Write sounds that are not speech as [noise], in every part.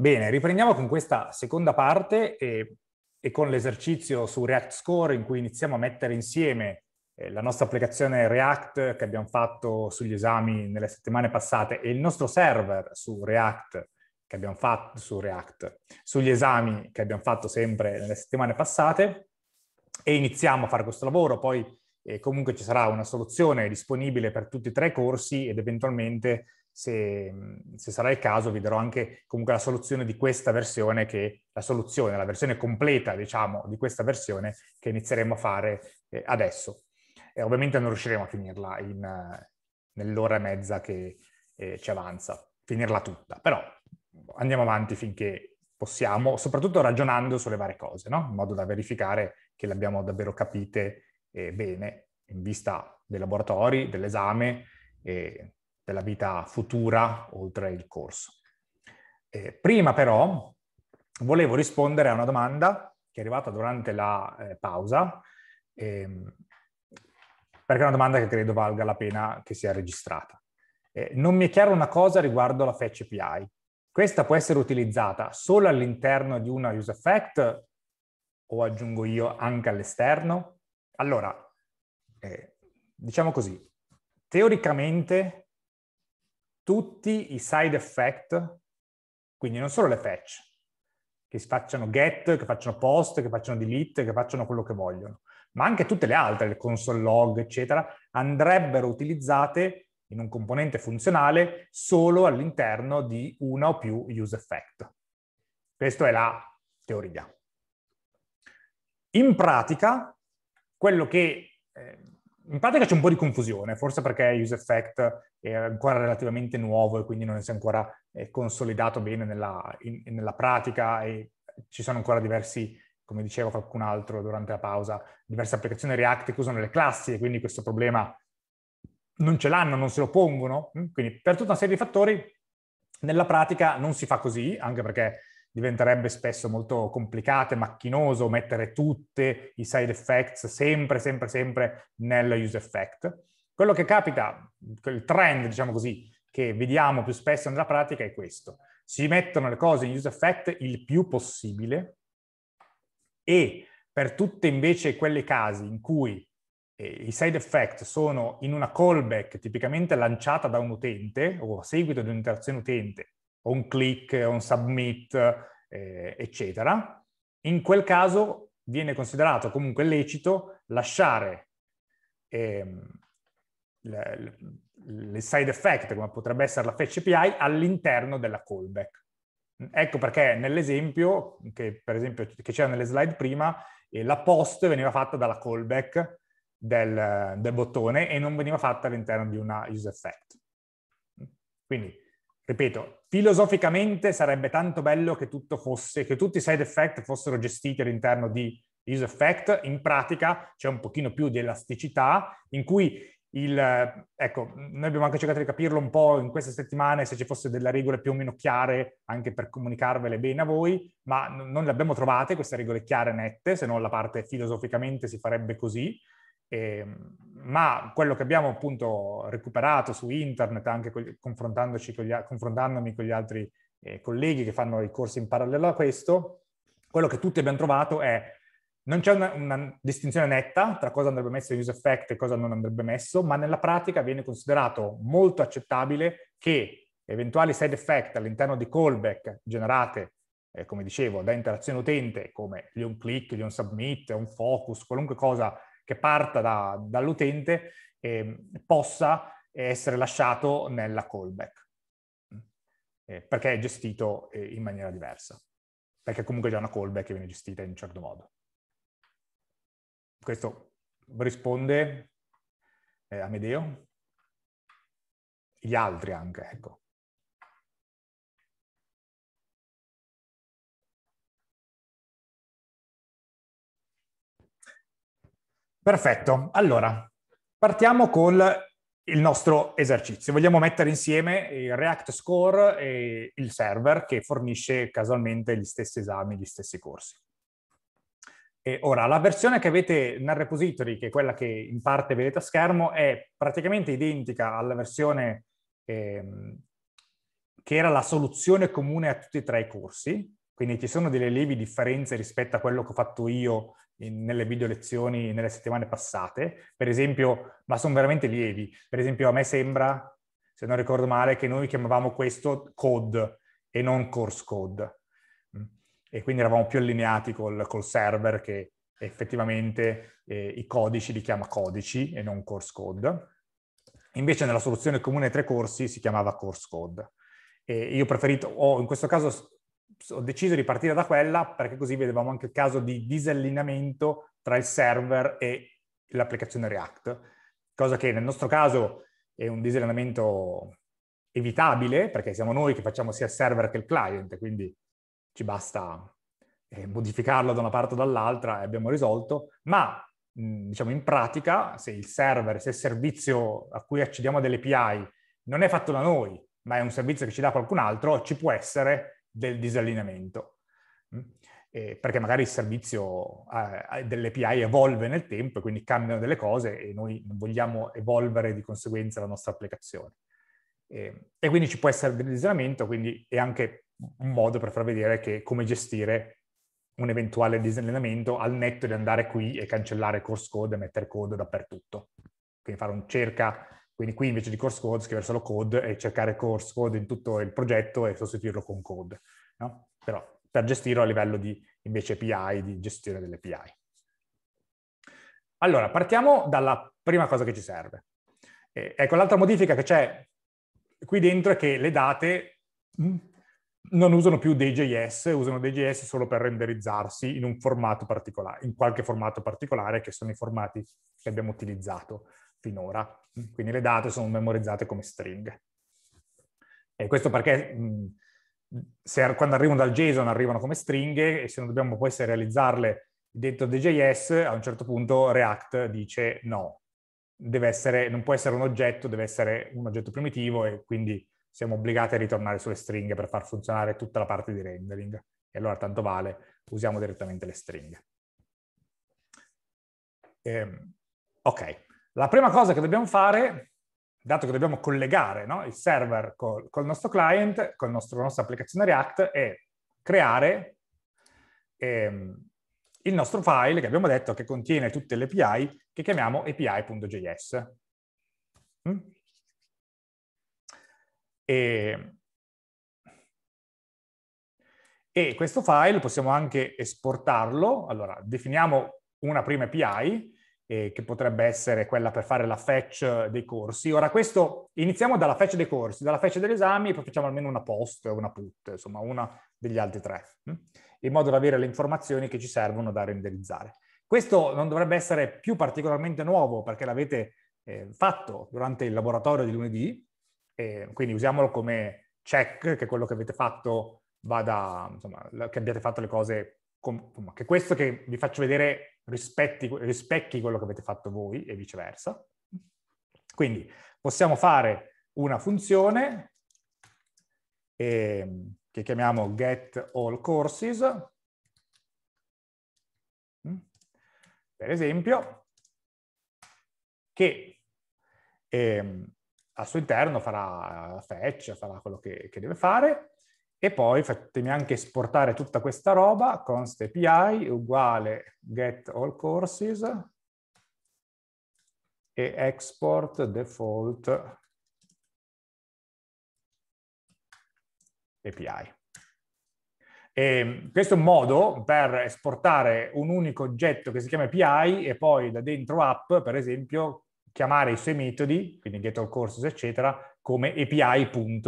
Bene, riprendiamo con questa seconda parte e, e, con l'esercizio su React Score in cui iniziamo a mettere insieme eh, la nostra applicazione React che abbiamo fatto sugli esami nelle settimane passate e il nostro server su React che abbiamo fatto su React, sugli esami che abbiamo fatto sempre nelle settimane passate e iniziamo a fare questo lavoro, poi eh, comunque ci sarà una soluzione disponibile per tutti e tre i corsi ed eventualmente se, se, sarà il caso, vi darò anche comunque la soluzione di questa versione, che la soluzione, la versione completa, diciamo, di questa versione che inizieremo a fare eh, adesso. E ovviamente non riusciremo a finirla in, eh, nell'ora e mezza che eh, ci avanza, finirla tutta, però andiamo avanti finché possiamo, soprattutto ragionando sulle varie cose, no? in modo da verificare che le abbiamo davvero capite eh, bene in vista dei laboratori, dell'esame, e della vita futura oltre il corso. Eh, prima però volevo rispondere a una domanda che è arrivata durante la eh, pausa, ehm, perché è una domanda che credo valga la pena che sia registrata. Eh, non mi è chiara una cosa riguardo la fetch API. Questa può essere utilizzata solo all'interno di una use effect o aggiungo io anche all'esterno? Allora, eh, diciamo così, teoricamente tutti i side effect, quindi non solo le fetch, che facciano get, che facciano post, che facciano delete, che facciano quello che vogliono, ma anche tutte le altre, le console log, eccetera, andrebbero utilizzate in un componente funzionale solo all'interno di una o più use effect. Questa è la teoria. In pratica, quello che eh, in pratica c'è un po' di confusione, forse perché Use Effect è ancora relativamente nuovo e quindi non si è ancora eh, consolidato bene nella, in, nella, pratica e ci sono ancora diversi, come diceva qualcun altro durante la pausa, diverse applicazioni React che usano le classi e quindi questo problema non ce l'hanno, non se lo pongono. Mm, quindi per tutta una serie di fattori nella pratica non si fa così, anche perché diventerebbe spesso molto complicato e macchinoso mettere tutti i side effects sempre, sempre, sempre nel use effect. Quello che capita, il trend, diciamo così, che vediamo più spesso nella pratica è questo. Si mettono le cose in use effect il più possibile e per tutte invece quelle casi in cui eh, i side effect sono in una callback tipicamente lanciata da un utente o a seguito di un'interazione utente o un click, un submit, eh, eccetera, in quel caso viene considerato comunque lecito lasciare ehm, le, le side effect, come potrebbe essere la fetch API, all'interno della callback. Ecco perché nell'esempio, che per esempio che c'era nelle slide prima, eh, la post veniva fatta dalla callback del, del bottone e non veniva fatta all'interno di una use effect. Quindi ripeto, filosoficamente sarebbe tanto bello che tutto fosse, che tutti i side effect fossero gestiti all'interno di use effect, in pratica c'è un pochino più di elasticità in cui il, ecco, noi abbiamo anche cercato di capirlo un po' in queste settimane se ci fosse delle regole più o meno chiare anche per comunicarvele bene a voi, ma non le abbiamo trovate queste regole chiare e nette, se non la parte filosoficamente si farebbe così. Eh, ma quello che abbiamo appunto recuperato su internet, anche confrontandoci con gli, confrontandomi con gli altri eh, colleghi che fanno i corsi in parallelo a questo, quello che tutti abbiamo trovato è non c'è una, una distinzione netta tra cosa andrebbe messo in use effect e cosa non andrebbe messo, ma nella pratica viene considerato molto accettabile che eventuali side effect all'interno di callback generate eh, come dicevo, da interazione utente, come gli on click, gli on submit, un focus, qualunque cosa che parta da, dall'utente eh, possa essere lasciato nella callback, eh, perché è gestito eh, in maniera diversa, perché comunque già una callback che viene gestita in un certo modo. Questo risponde eh, Amedeo? Gli altri anche, ecco. Perfetto, allora partiamo con il nostro esercizio. Vogliamo mettere insieme il React Score e il server che fornisce casualmente gli stessi esami, gli stessi corsi. E ora, la versione che avete nel repository, che è quella che in parte vedete a schermo, è praticamente identica alla versione ehm, che era la soluzione comune a tutti e tre i corsi, quindi ci sono delle lievi differenze rispetto a quello che ho fatto io in, nelle video lezioni nelle settimane passate, per esempio, ma sono veramente lievi. Per esempio, a me sembra, se non ricordo male, che noi chiamavamo questo code e non course code. Mm. E quindi eravamo più allineati col, col server che effettivamente eh, i codici li chiama codici e non course code. Invece nella soluzione comune tre corsi si chiamava course code. E io preferito, o in questo caso ho deciso di partire da quella perché così vedevamo anche il caso di disallineamento tra il server e l'applicazione React, cosa che nel nostro caso è un disallineamento evitabile perché siamo noi che facciamo sia il server che il client, quindi ci basta eh, modificarlo da una parte o dall'altra e abbiamo risolto, ma diciamo in pratica se il server, se il servizio a cui accediamo delle API non è fatto da noi, ma è un servizio che ci dà qualcun altro, ci può essere del disallineamento. Eh, perché magari il servizio eh, dell'API evolve nel tempo e quindi cambiano delle cose e noi non vogliamo evolvere di conseguenza la nostra applicazione. Eh, e quindi ci può essere del disallineamento, quindi è anche un modo per far vedere che, come gestire un eventuale disallineamento al netto di andare qui e cancellare course code e mettere code dappertutto. Quindi fare un cerca quindi qui invece di course code scrivere solo code e cercare course code in tutto il progetto e sostituirlo con code, no? Però per gestirlo a livello di invece API, di gestione delle API. Allora, partiamo dalla prima cosa che ci serve. Eh, ecco, l'altra modifica che c'è qui dentro è che le date non usano più dei JS, usano dei JS solo per renderizzarsi in un formato particolare, in qualche formato particolare che sono i formati che abbiamo utilizzato finora. Quindi le date sono memorizzate come stringhe. E questo perché se, quando arrivano dal JSON arrivano come stringhe e se non dobbiamo poi serializzarle dentro DJS, a un certo punto React dice no, essere, non può essere un oggetto, deve essere un oggetto primitivo e quindi siamo obbligati a ritornare sulle stringhe per far funzionare tutta la parte di rendering. E allora tanto vale, usiamo direttamente le stringhe. Ehm, ok, la prima cosa che dobbiamo fare, dato che dobbiamo collegare no, il server col, col, nostro client, con la nostra applicazione React, è creare ehm, il nostro file che abbiamo detto che contiene tutte le API che chiamiamo api.js. Mm? E, e questo file possiamo anche esportarlo. Allora, definiamo una prima API eh, che potrebbe essere quella per fare la fetch dei corsi. Ora questo, iniziamo dalla fetch dei corsi, dalla fetch degli esami, e poi facciamo almeno una post, una put, insomma una degli altri tre, mm? in modo da avere le informazioni che ci servono da renderizzare. Questo non dovrebbe essere più particolarmente nuovo perché l'avete eh, fatto durante il laboratorio di lunedì, eh, quindi usiamolo come check, che quello che avete fatto vada, insomma, che abbiate fatto le cose, com- che questo che vi faccio vedere rispetti, rispecchi quello che avete fatto voi e viceversa. Mm. Quindi possiamo fare una funzione eh, che chiamiamo get all courses, mm. per esempio, che eh, al suo interno farà fetch, farà quello che, che deve fare, e poi fatemi anche esportare tutta questa roba, const API uguale get all courses e export default API. E questo è un modo per esportare un unico oggetto che si chiama API e poi da dentro app, per esempio, chiamare i suoi metodi, quindi get all courses, eccetera, come API.com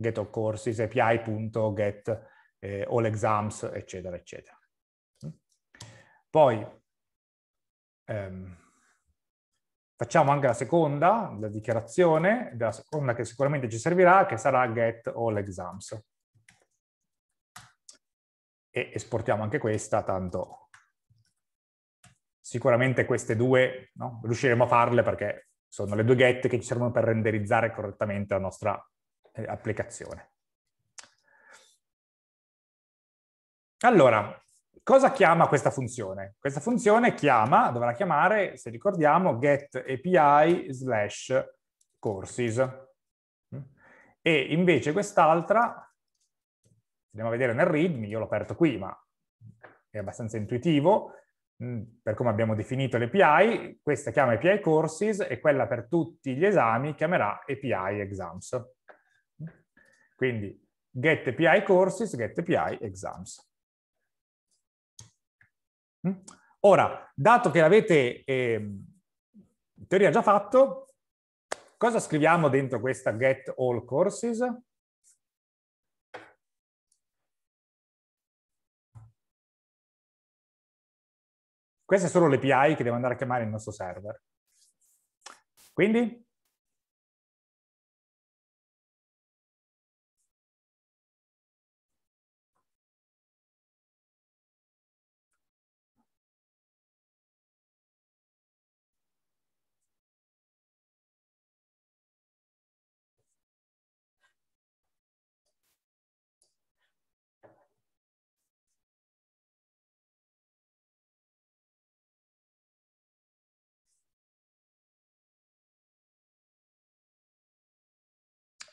get all courses, api.get eh, all exams, eccetera, eccetera. Poi ehm, facciamo anche la seconda, la dichiarazione, la seconda che sicuramente ci servirà, che sarà get all exams. E esportiamo anche questa, tanto sicuramente queste due no? riusciremo a farle perché sono le due get che ci servono per renderizzare correttamente la nostra eh, applicazione. Allora, cosa chiama questa funzione? Questa funzione chiama, dovrà chiamare, se ricordiamo, get API slash courses. E invece quest'altra, andiamo a vedere nel readme, io l'ho aperto qui, ma è abbastanza intuitivo, mm, per come abbiamo definito l'API, questa chiama API courses e quella per tutti gli esami chiamerà API exams. Quindi get API courses, get API exams. Mm? Ora, dato che l'avete eh, in teoria già fatto, cosa scriviamo dentro questa get all courses? Queste sono le API che devo andare a chiamare il nostro server. Quindi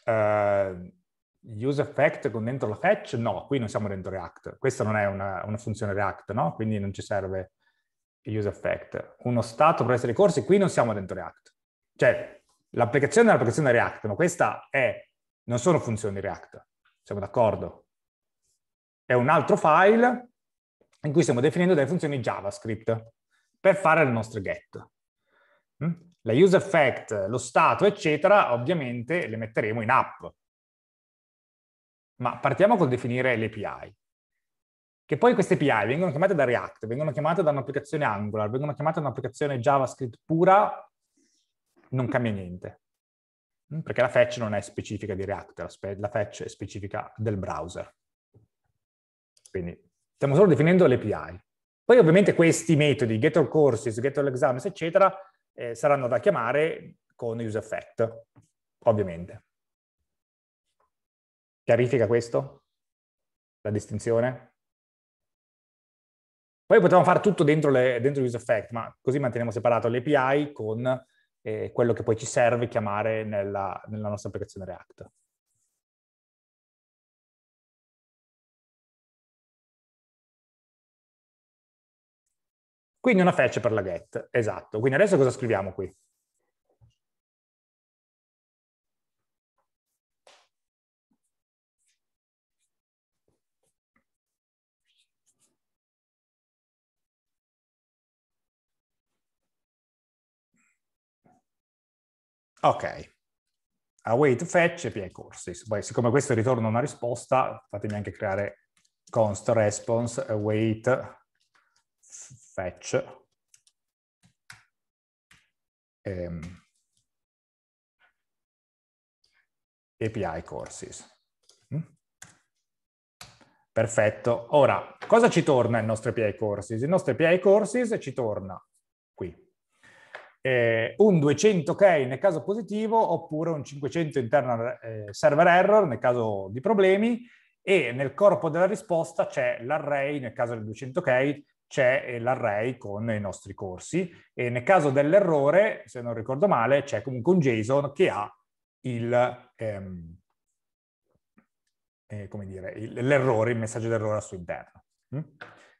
uh, use effect con dentro la fetch? No, qui non siamo dentro React. Questa non è una, una funzione React, no? Quindi non ci serve use effect. Uno stato per essere corsi, qui non siamo dentro React. Cioè, l'applicazione è l'applicazione React, ma questa è, non sono funzioni React. Siamo d'accordo? È un altro file in cui stiamo definendo delle funzioni JavaScript per fare le nostre get. Mm? la use effect, lo stato, eccetera, ovviamente le metteremo in app. Ma partiamo col definire l'API. Che poi queste API vengono chiamate da React, vengono chiamate da un'applicazione Angular, vengono chiamate da un'applicazione JavaScript pura, non cambia niente. Mm, perché la fetch non è specifica di React, la fetch è specifica del browser. Quindi stiamo solo definendo l'API. Poi ovviamente questi metodi, get all courses, get all exams, eccetera, eh, saranno da chiamare con use effect, ovviamente. Chiarifica questo? La distinzione? Poi potremmo fare tutto dentro, le, dentro useEffect, ma così manteniamo separato l'API con eh, quello che poi ci serve chiamare nella, nella nostra applicazione React. Quindi una fetch per la get, esatto. Quindi adesso cosa scriviamo qui? Ok, await fetch e PI courses. Poi siccome questo ritorna una risposta, fatemi anche creare const response await fetch ehm, API courses. Mm? Perfetto. Ora, cosa ci torna il nostro API Courses? Il nostro API Courses ci torna qui. Eh, un 200K nel caso positivo oppure un 500 internal eh, server error nel caso di problemi e nel corpo della risposta c'è l'array nel caso del 200K c'è eh, l'array con i nostri corsi e nel caso dell'errore, se non ricordo male, c'è comunque un JSON che ha il, ehm, eh, come dire, l'errore, il messaggio d'errore al suo interno. Mm?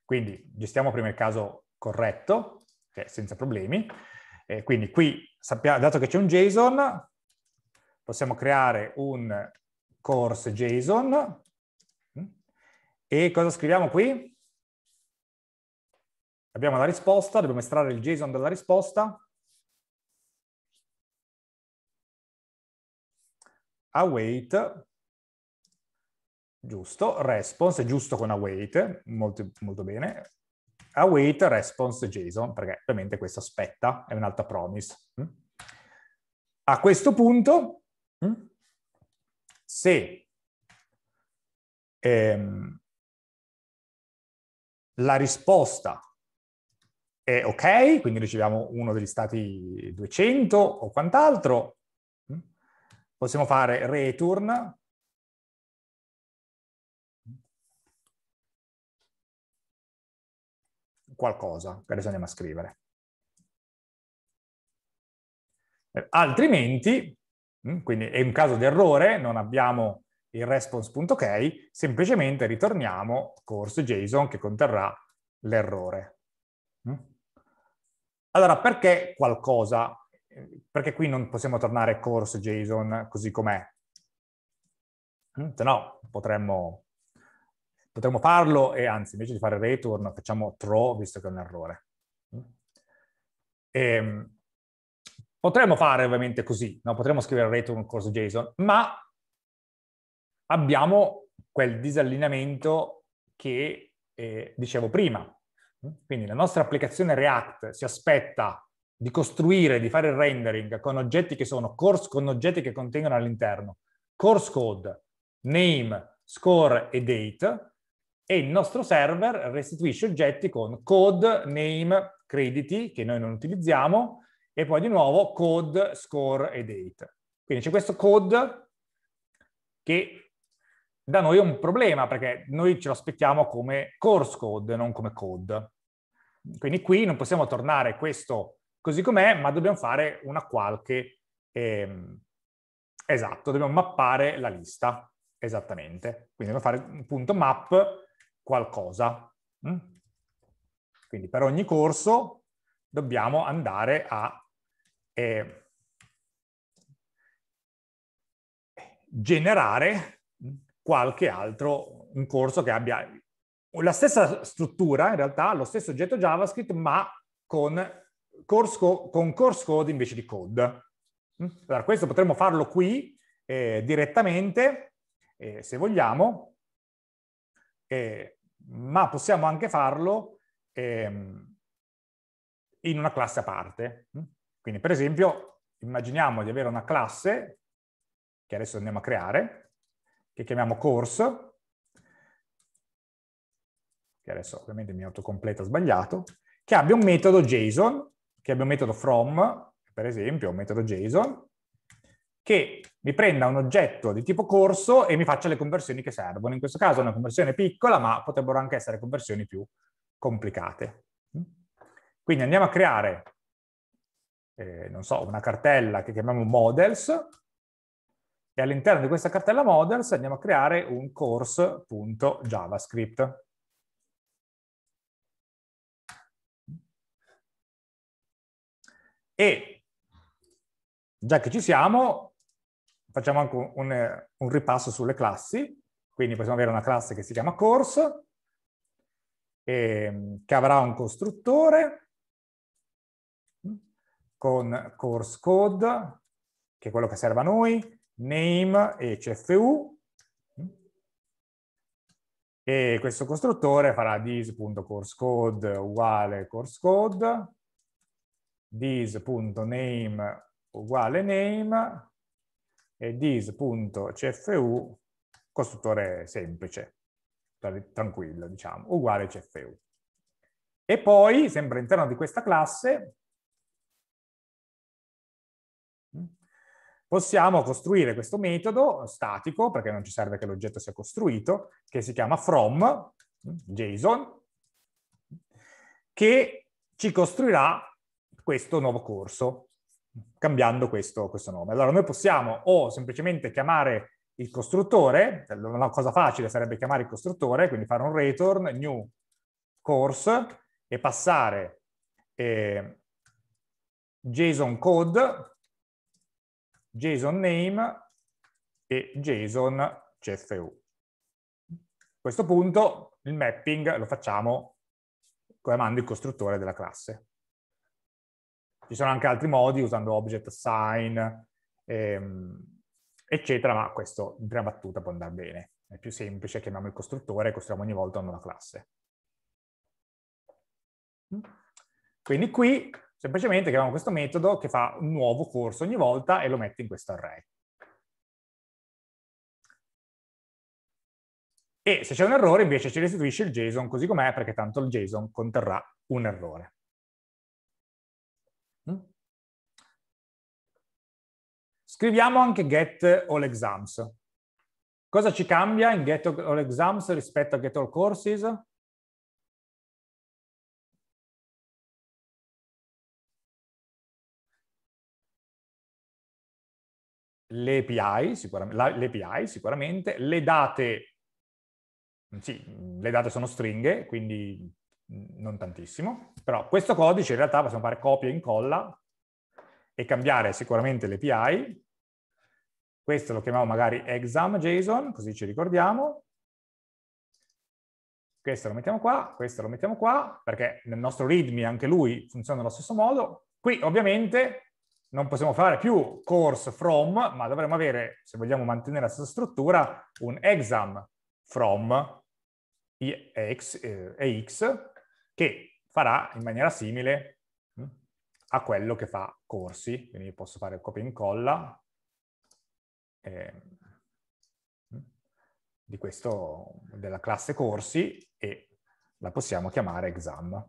Quindi gestiamo prima il caso corretto, cioè senza problemi. Eh, quindi qui, sappiamo, dato che c'è un JSON, possiamo creare un course JSON. Mm? E cosa scriviamo qui? Abbiamo la risposta, dobbiamo estrarre il JSON dalla risposta. Await, giusto, response, è giusto con await, molto, molto bene. Await response JSON, perché ovviamente questo aspetta, è un'altra promise. Mm? A questo punto, mm, se ehm, la risposta è ok, quindi riceviamo uno degli stati 200 o quant'altro. Mm. Possiamo fare return. Qualcosa, che adesso andiamo a scrivere. Eh, altrimenti, mm, quindi è un caso d'errore, non abbiamo il response.ok, semplicemente ritorniamo course.json che conterrà l'errore. Allora, perché qualcosa? Perché qui non possiamo tornare course JSON così com'è. Mm, se no, potremmo, potremmo farlo e anzi, invece di fare return, facciamo throw, visto che è un errore. Mm. E, ehm, potremmo fare ovviamente così, no? potremmo scrivere return course JSON, ma abbiamo quel disallineamento che eh, dicevo prima. Mm? Quindi la nostra applicazione React si aspetta di costruire, di fare il rendering con oggetti che sono course, con oggetti che contengono all'interno course code, name, score e date, e il nostro server restituisce oggetti con code, name, crediti, che noi non utilizziamo, e poi di nuovo code, score e date. Quindi c'è questo code che da noi è un problema perché noi ce lo aspettiamo come course code, non come code. Quindi qui non possiamo tornare questo così com'è, ma dobbiamo fare una qualche... Ehm, esatto, dobbiamo mappare la lista, esattamente. Quindi dobbiamo fare un punto map qualcosa. Mm? Quindi per ogni corso dobbiamo andare a... Eh, generare qualche altro, un corso che abbia la stessa struttura, in realtà lo stesso oggetto JavaScript, ma con course, co- con course code invece di code. Mm? Allora, questo potremmo farlo qui eh, direttamente, eh, se vogliamo, eh, ma possiamo anche farlo ehm, in una classe a parte. Mm? Quindi, per esempio, immaginiamo di avere una classe, che adesso andiamo a creare, che chiamiamo course, che adesso ovviamente mi autocompleta sbagliato, che abbia un metodo JSON, che abbia un metodo from, per esempio, un metodo JSON, che mi prenda un oggetto di tipo corso e mi faccia le conversioni che servono. In questo caso è una conversione piccola, ma potrebbero anche essere conversioni più complicate. Quindi andiamo a creare, eh, non so, una cartella che chiamiamo models, e all'interno di questa cartella models andiamo a creare un course.javascript. E già che ci siamo, facciamo anche un, un, ripasso sulle classi. Quindi possiamo avere una classe che si chiama course, e, ehm, che avrà un costruttore con course code, che è quello che serve a noi, name e CFU e questo costruttore farà this.courseCode uguale courseCode, this.name uguale name e this.cfu costruttore semplice, tranquillo diciamo, uguale CFU. E poi, sempre all'interno di questa classe, possiamo costruire questo metodo statico, perché non ci serve che l'oggetto sia costruito, che si chiama from, JSON, che ci costruirà questo nuovo corso, cambiando questo, questo nome. Allora noi possiamo o semplicemente chiamare il costruttore, una cosa facile sarebbe chiamare il costruttore, quindi fare un return, new course, e passare eh, JSON code JSON name e JSON CFU. A questo punto il mapping lo facciamo chiamando il costruttore della classe. Ci sono anche altri modi usando object assign, ehm, eccetera, ma questo in prima battuta può andare bene. È più semplice, chiamiamo il costruttore e costruiamo ogni volta una nuova classe. Quindi qui semplicemente chiamiamo questo metodo che fa un nuovo corso ogni volta e lo mette in questo array. E se c'è un errore invece ci restituisce il JSON così com'è perché tanto il JSON conterrà un errore. Mm? Scriviamo anche get all exams. Cosa ci cambia in get all exams rispetto a get all courses? le API, sicuramente, le date, sì, le date sono stringhe, quindi non tantissimo, però questo codice in realtà possiamo fare copia e incolla e cambiare sicuramente l'API. Questo lo chiamiamo magari exam.json, così ci ricordiamo. Questo lo mettiamo qua, questo lo mettiamo qua, perché nel nostro readme anche lui funziona allo stesso modo. Qui ovviamente non possiamo fare più course from, ma dovremmo avere, se vogliamo mantenere la stessa struttura, un exam from EX, eh, EX che farà in maniera simile mm, a quello che fa corsi, quindi posso fare copia e incolla mm, di questo, della classe corsi e la possiamo chiamare exam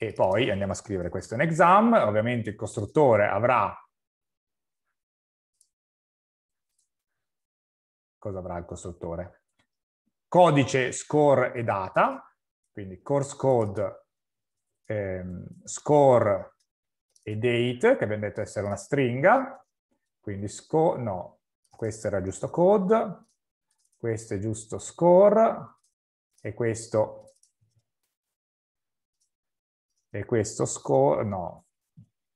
e poi andiamo a scrivere questo in exam. Ovviamente il costruttore avrà... Cosa avrà il costruttore? Codice, score e data, quindi course code, ehm, score e date, che abbiamo detto essere una stringa, quindi score, no, questo era giusto code, questo è giusto score e questo e questo score, no,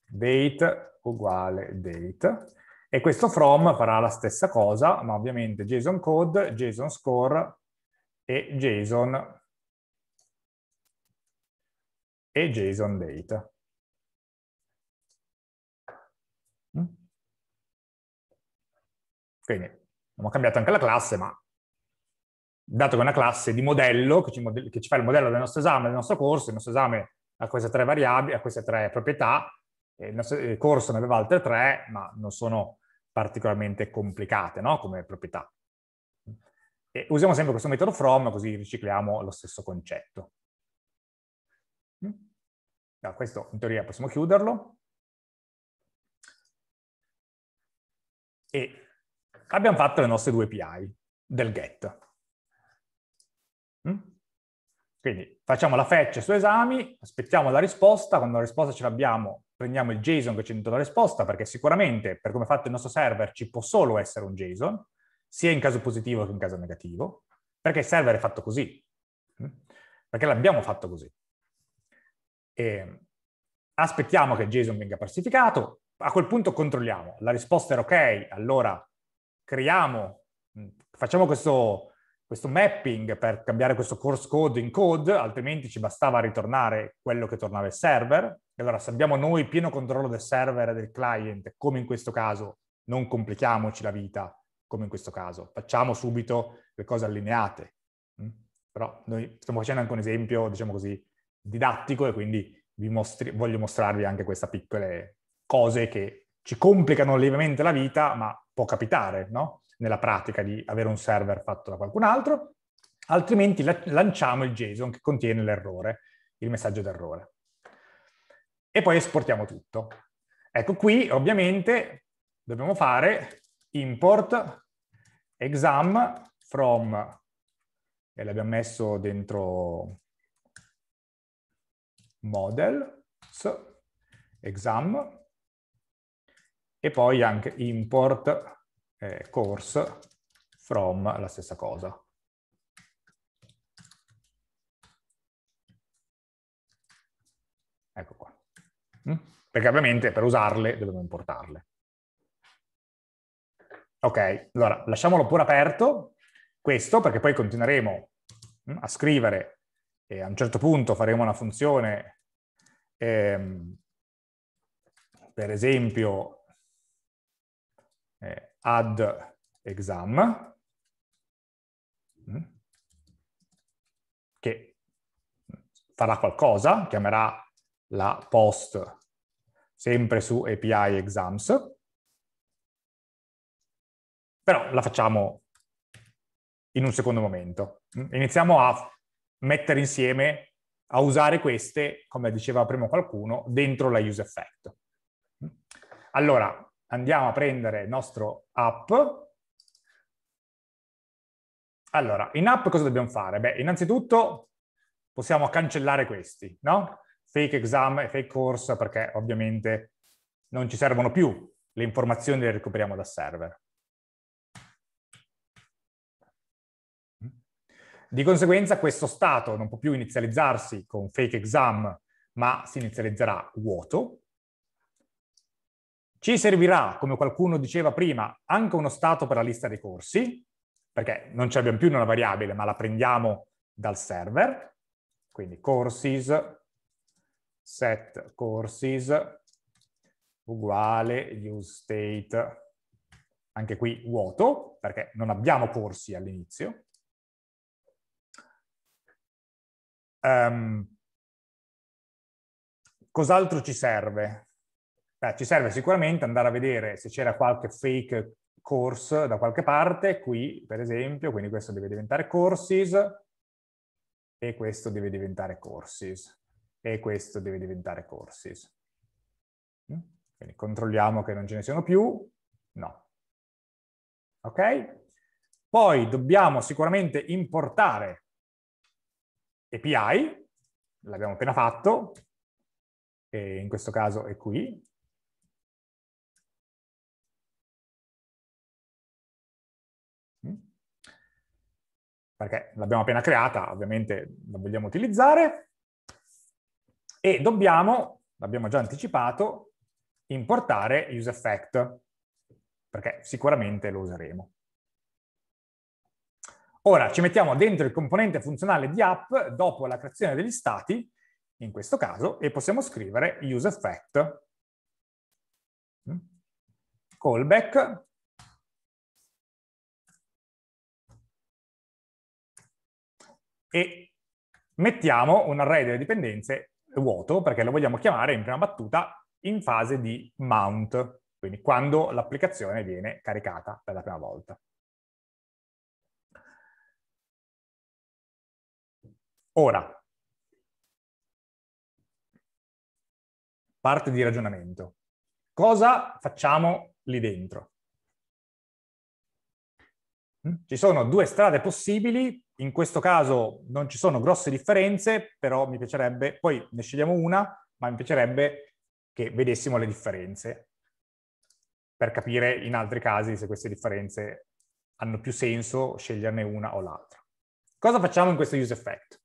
date uguale date, e questo from farà la stessa cosa, ma ovviamente JSON code, JSON score e JSON, e JSON date. Mm? Quindi abbiamo cambiato anche la classe, ma dato che è una classe di modello, che ci, che ci fa il modello del nostro esame, del nostro corso, il nostro esame a queste tre variabili, a queste tre proprietà. Il nostro, corso ne aveva altre tre, ma non sono particolarmente complicate no? come proprietà. E usiamo sempre questo metodo from, così ricicliamo lo stesso concetto. Mm? No, questo in teoria possiamo chiuderlo. E abbiamo fatto le nostre due API del get. Mm? Quindi facciamo la fetch su esami, aspettiamo la risposta, quando la risposta ce l'abbiamo prendiamo il JSON che ci c'è dentro la risposta, perché sicuramente per come è fatto il nostro server ci può solo essere un JSON, sia in caso positivo che in caso negativo, perché il server è fatto così, mm? perché l'abbiamo fatto così. E aspettiamo che il JSON venga parsificato, a quel punto controlliamo, la risposta era ok, allora creiamo, mm, facciamo questo questo mapping per cambiare questo course code in code, altrimenti ci bastava ritornare quello che tornava il server. E allora se abbiamo noi pieno controllo del server e del client, come in questo caso, non complichiamoci la vita, come in questo caso. Facciamo subito le cose allineate. Mm? Però noi stiamo facendo anche un esempio, diciamo così, didattico e quindi mostri, voglio mostrarvi anche queste piccole cose che ci complicano lievemente la vita, ma può capitare, no? nella pratica di avere un server fatto da qualcun altro, altrimenti la- lanciamo il JSON che contiene l'errore, il messaggio d'errore. E poi esportiamo tutto. Ecco, qui ovviamente dobbiamo fare import exam from, e l'abbiamo messo dentro models, exam, e poi anche import eh, course from la stessa cosa. Ecco qua. Mm? Perché ovviamente per usarle dobbiamo importarle. Ok, allora lasciamolo pure aperto, questo, perché poi continueremo mm, a scrivere e a un certo punto faremo una funzione, ehm, per esempio, eh, add exam, mm, che farà qualcosa, chiamerà la post sempre su API exams, però la facciamo in un secondo momento. Mm, iniziamo a mettere insieme, a usare queste, come diceva prima qualcuno, dentro la use effect. Mm. Allora, andiamo a prendere il nostro app. Allora, in app cosa dobbiamo fare? Beh, innanzitutto possiamo cancellare questi, no? Fake exam e fake course perché ovviamente non ci servono più, le informazioni le recuperiamo dal server. Di conseguenza questo stato non può più inizializzarsi con fake exam, ma si inizializzerà vuoto, ci servirà, come qualcuno diceva prima, anche uno stato per la lista dei corsi, perché non ci abbiamo più in una variabile, ma la prendiamo dal server, quindi courses, set courses, uguale use state, anche qui vuoto, perché non abbiamo corsi all'inizio. Um, cos'altro ci serve? Beh, ci serve sicuramente andare a vedere se c'era qualche fake course da qualche parte, qui per esempio, quindi questo deve diventare courses e questo deve diventare courses e questo deve diventare courses. Mm? Quindi controlliamo che non ce ne siano più, no. Ok? Poi dobbiamo sicuramente importare API, l'abbiamo appena fatto, e in questo caso è qui, perché l'abbiamo appena creata, ovviamente la vogliamo utilizzare, e dobbiamo, l'abbiamo già anticipato, importare useEffect, perché sicuramente lo useremo. Ora ci mettiamo dentro il componente funzionale di app dopo la creazione degli stati, in questo caso, e possiamo scrivere useEffect mm. callback e mettiamo un array delle dipendenze vuoto, perché lo vogliamo chiamare in prima battuta in fase di mount, quindi quando l'applicazione viene caricata per la prima volta. Ora, parte di ragionamento. Cosa facciamo lì dentro? Hm? Ci sono due strade possibili in questo caso non ci sono grosse differenze, però mi piacerebbe, poi ne scegliamo una, ma mi piacerebbe che vedessimo le differenze per capire in altri casi se queste differenze hanno più senso sceglierne una o l'altra. Cosa facciamo in questo use effect?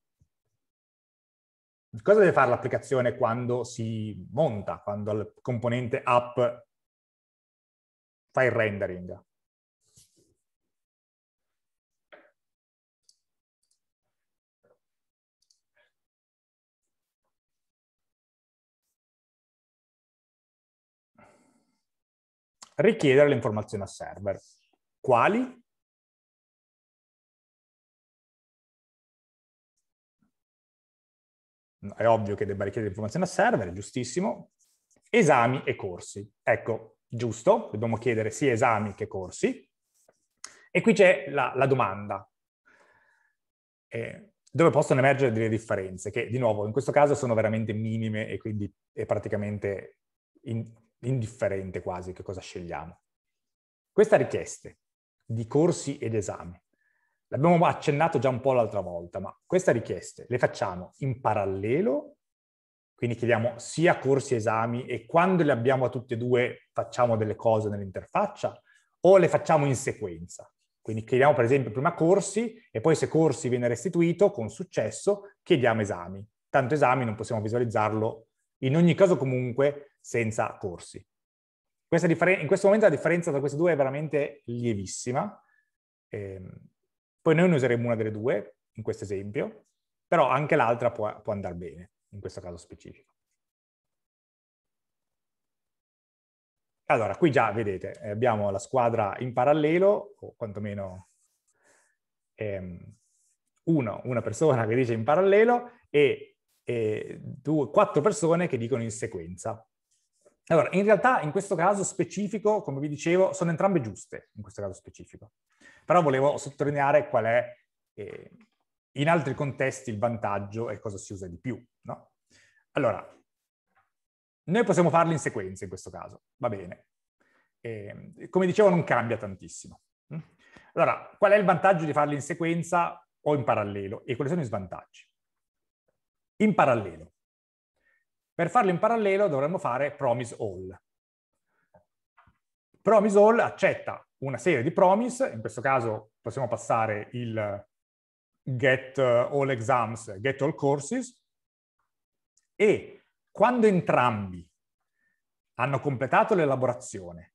Cosa deve fare l'applicazione quando si monta, quando il componente app fa il rendering? richiedere le informazioni a server. Quali? È ovvio che debba richiedere informazioni a server, è giustissimo. Esami e corsi. Ecco, giusto, dobbiamo chiedere sia esami che corsi. E qui c'è la, la domanda. Eh, dove possono emergere delle differenze, che di nuovo in questo caso sono veramente minime e quindi è praticamente in, indifferente quasi che cosa scegliamo. Questa richiesta di corsi ed esami, l'abbiamo accennato già un po' l'altra volta, ma queste richieste le facciamo in parallelo, quindi chiediamo sia corsi e esami e quando le abbiamo a tutte e due facciamo delle cose nell'interfaccia o le facciamo in sequenza. Quindi chiediamo per esempio prima corsi e poi se corsi viene restituito con successo chiediamo esami. Tanto esami non possiamo visualizzarlo. In ogni caso comunque senza corsi. Differen- in questo momento la differenza tra queste due è veramente lievissima. Ehm, poi noi ne useremo una delle due, in questo esempio, però anche l'altra può, può andare bene, in questo caso specifico. Allora, qui già vedete, eh, abbiamo la squadra in parallelo, o quantomeno ehm, uno, una persona [laughs] che dice in parallelo e, e due, quattro persone che dicono in sequenza. Allora, in realtà in questo caso specifico, come vi dicevo, sono entrambe giuste, in questo caso specifico. Però volevo sottolineare qual è eh, in altri contesti il vantaggio e cosa si usa di più, no? Allora, noi possiamo farli in sequenza in questo caso, va bene. E, ehm, come dicevo non cambia tantissimo. Mm? Allora, qual è il vantaggio di farli in sequenza o in parallelo? E quali sono i svantaggi? In parallelo. Per farlo in parallelo dovremmo fare promise all. Promise all accetta una serie di promise, in questo caso possiamo passare il get all exams, get all courses, e quando entrambi hanno completato l'elaborazione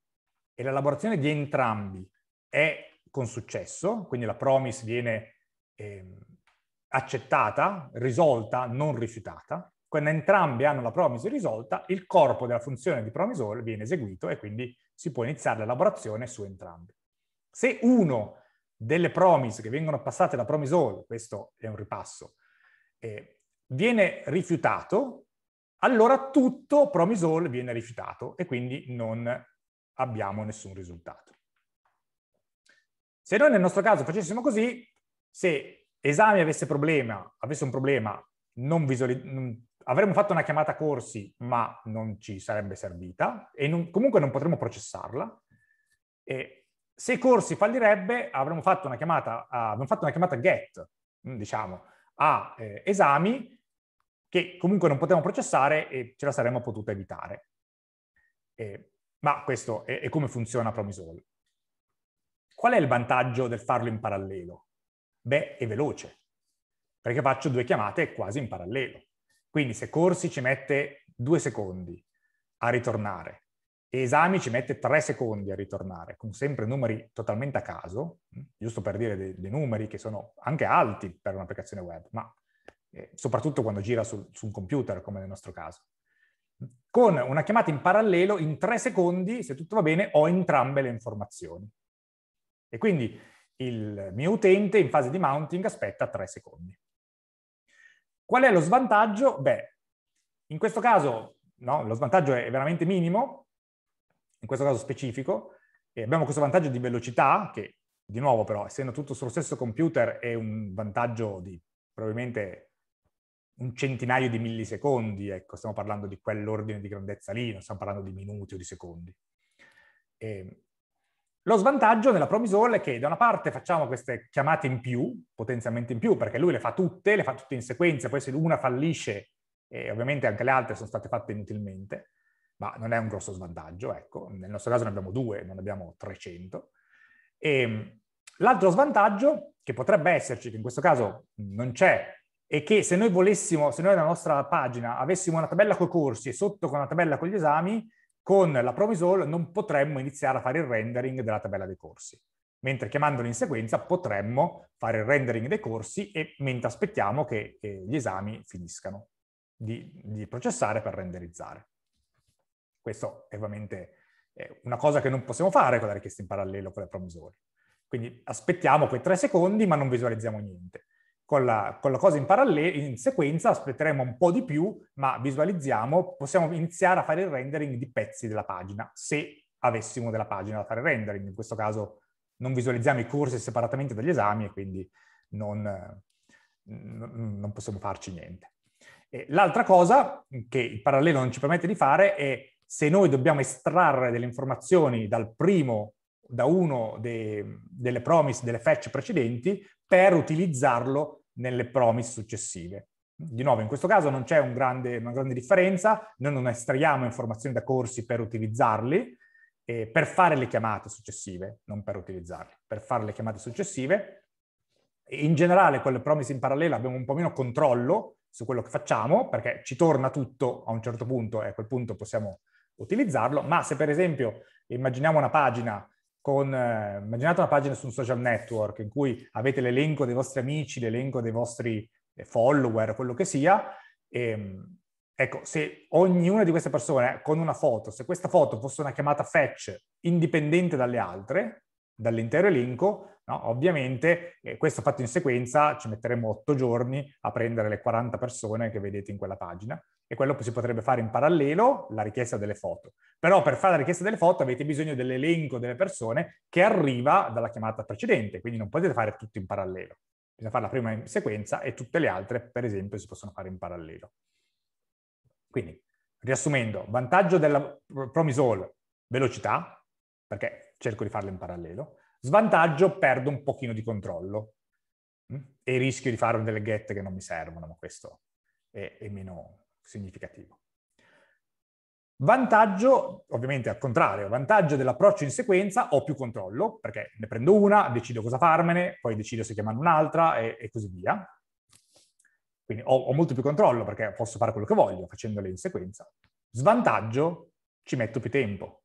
e l'elaborazione di entrambi è con successo, quindi la promise viene eh, accettata, risolta, non rifiutata, quando entrambi hanno la promise risolta, il corpo della funzione di promisore viene eseguito e quindi si può iniziare l'elaborazione su entrambi. Se uno delle promise che vengono passate da promisore, questo è un ripasso, eh, viene rifiutato, allora tutto promisol viene rifiutato e quindi non abbiamo nessun risultato. Se noi nel nostro caso facessimo così, se esame avesse, problema, avesse un problema non, avremmo fatto una chiamata corsi, ma non ci sarebbe servita e non, comunque non potremmo processarla. E se corsi fallirebbe, avremmo fatto una chiamata, a, avremmo fatto una chiamata get, mm, diciamo, a eh, esami che comunque non potevamo processare e ce la saremmo potuta evitare. Eh, ma questo è, è come funziona Promisol. Qual è il vantaggio del farlo in parallelo? Beh, è veloce, perché faccio due chiamate quasi in parallelo quindi se corsi ci mette due secondi a ritornare e esami ci mette tre secondi a ritornare, con sempre numeri totalmente a caso, mm, giusto per dire dei, dei numeri che sono anche alti per un'applicazione web, ma eh, soprattutto quando gira sul, su un computer, come nel nostro caso. Con una chiamata in parallelo, in tre secondi, se tutto va bene, ho entrambe le informazioni. E quindi il mio utente in fase di mounting aspetta tre secondi. Qual è lo svantaggio? Beh, in questo caso no, lo svantaggio è veramente minimo, in questo caso specifico, e abbiamo questo vantaggio di velocità, che di nuovo però, essendo tutto sullo stesso computer, è un vantaggio di probabilmente un centinaio di millisecondi, ecco, stiamo parlando di quell'ordine di grandezza lì, non stiamo parlando di minuti o di secondi. E lo svantaggio nella promisol è che da una parte facciamo queste chiamate in più, potenzialmente in più, perché lui le fa tutte, le fa tutte in sequenza, poi se una fallisce, eh, ovviamente anche le altre sono state fatte inutilmente, ma non è un grosso svantaggio, ecco. Nel nostro caso ne abbiamo due, non abbiamo 300. E, ehm, l'altro svantaggio, che potrebbe esserci, che in questo caso non c'è, è che se noi volessimo, se noi nella nostra pagina avessimo una tabella con i corsi e sotto con una tabella con gli esami, con la promisol non potremmo iniziare a fare il rendering della tabella dei corsi, mentre chiamandolo in sequenza potremmo fare il rendering dei corsi e mentre aspettiamo che eh, gli esami finiscano di, di, processare per renderizzare. Questo è ovviamente una cosa che non possiamo fare con la richiesta in parallelo con le promisori. Quindi aspettiamo quei tre secondi ma non visualizziamo niente con la, con la cosa in parallelo, in sequenza, aspetteremo un po' di più, ma visualizziamo, possiamo iniziare a fare il rendering di pezzi della pagina, se avessimo della pagina da fare rendering. In questo caso non visualizziamo i corsi separatamente dagli esami e quindi non, non possiamo farci niente. L'altra cosa che il parallelo non ci permette di fare è se noi dobbiamo estrarre delle informazioni dal primo, da uno dei, delle promise, delle fetch precedenti, per utilizzarlo nelle promise successive. Di nuovo, in questo caso non c'è un grande, una grande differenza, noi non estraiamo informazioni da corsi per utilizzarli, eh, per fare le chiamate successive, non per utilizzarli, per fare le chiamate successive. In generale con le promise in parallelo abbiamo un po' meno controllo su quello che facciamo, perché ci torna tutto a un certo punto e a quel punto possiamo utilizzarlo, ma se per esempio immaginiamo una pagina con, eh, immaginate una pagina su un social network in cui avete l'elenco dei vostri amici, l'elenco dei vostri eh, follower, quello che sia, e, ehm, ecco, se ognuna di queste persone con una foto, se questa foto fosse una chiamata fetch indipendente dalle altre, dall'intero elenco, no, ovviamente eh, questo fatto in sequenza ci metteremo otto giorni a prendere le 40 persone che vedete in quella pagina e quello si potrebbe fare in parallelo la richiesta delle foto. Però per fare la richiesta delle foto avete bisogno dell'elenco delle persone che arriva dalla chiamata precedente, quindi non potete fare tutto in parallelo. Bisogna fare la prima in sequenza e tutte le altre, per esempio, si possono fare in parallelo. Quindi, riassumendo, vantaggio della Promisol, velocità, perché cerco di farlo in parallelo. Svantaggio, perdo un pochino di controllo mm, e rischio di fare delle get che non mi servono, ma questo è, è meno, significativo. Vantaggio, ovviamente al contrario, vantaggio dell'approccio in sequenza, ho più controllo, perché ne prendo una, decido cosa farmene, poi decido se chiamare un'altra e, e, così via. Quindi ho, ho molto più controllo perché posso fare quello che voglio facendole in sequenza. Svantaggio, ci metto più tempo.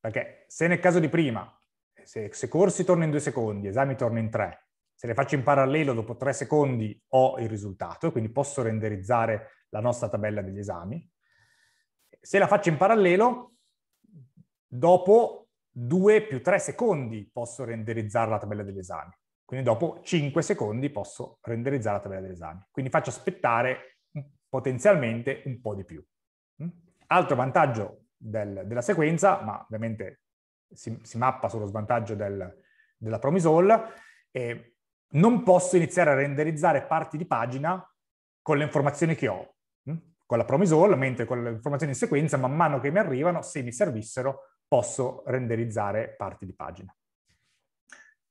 Perché se nel caso di prima, se, se corsi torno in due secondi, esami torno in tre, se le faccio in parallelo dopo tre secondi ho il risultato, quindi posso renderizzare la nostra tabella degli esami. Se la faccio in parallelo, dopo due più tre secondi posso renderizzare la tabella degli esami. Quindi dopo 5 secondi posso renderizzare la tabella degli esami. Quindi faccio aspettare potenzialmente un po' di più. Mm? Altro vantaggio del, della sequenza, ma ovviamente si, si mappa sullo svantaggio del, della promisol, è non posso iniziare a renderizzare parti di pagina con le informazioni che ho, mm? con la promisor, mentre con le informazioni in sequenza, man mano che mi arrivano, se mi servissero, posso renderizzare parti di pagina.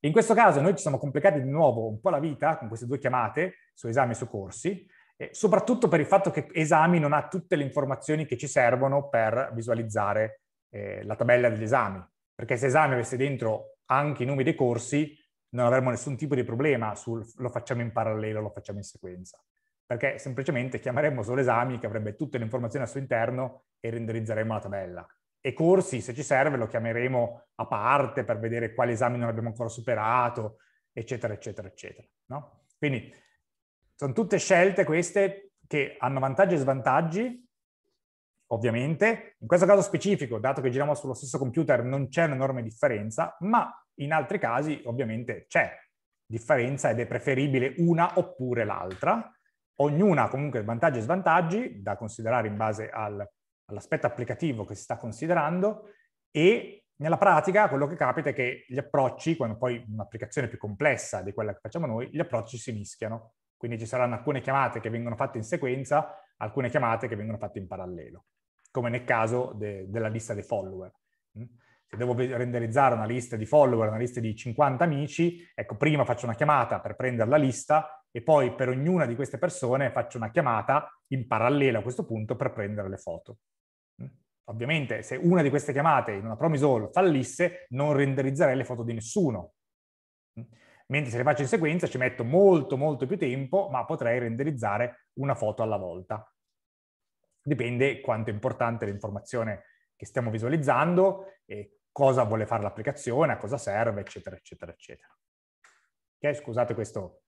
In questo caso noi ci siamo complicati di nuovo un po' la vita con queste due chiamate su esami e su corsi, e soprattutto per il fatto che esami non ha tutte le informazioni che ci servono per visualizzare eh, la tabella degli esami, perché se esami avesse dentro anche i nomi dei corsi, non avremmo nessun tipo di problema sul lo facciamo in parallelo, lo facciamo in sequenza, perché semplicemente chiameremmo solo esami che avrebbe tutte le informazioni al suo interno e renderizzeremo la tabella. E corsi, se ci serve, lo chiameremo a parte per vedere quali esami non abbiamo ancora superato, eccetera, eccetera, eccetera. No? Quindi sono tutte scelte queste che hanno vantaggi e svantaggi, ovviamente. In questo caso specifico, dato che giriamo sullo stesso computer, non c'è un'enorme differenza, ma in altri casi ovviamente c'è differenza ed è preferibile una oppure l'altra. Ognuna ha comunque vantaggi e svantaggi da considerare in base al, all'aspetto applicativo che si sta considerando e nella pratica quello che capita è che gli approcci, quando poi un'applicazione più complessa di quella che facciamo noi, gli approcci si mischiano. Quindi ci saranno alcune chiamate che vengono fatte in sequenza alcune chiamate che vengono fatte in parallelo, come nel caso de- della lista dei follower. Mm? Se devo renderizzare una lista di follower, una lista di 50 amici, ecco, prima faccio una chiamata per prendere la lista e poi per ognuna di queste persone faccio una chiamata in parallelo a questo punto per prendere le foto. Mm? Ovviamente se una di queste chiamate in una promise all fallisse, non renderizzerei le foto di nessuno. Mm? mentre se le faccio in sequenza ci metto molto molto più tempo, ma potrei renderizzare una foto alla volta. Dipende quanto è importante l'informazione che stiamo visualizzando e cosa vuole fare l'applicazione, a cosa serve, eccetera, eccetera, eccetera. Ok, scusate questo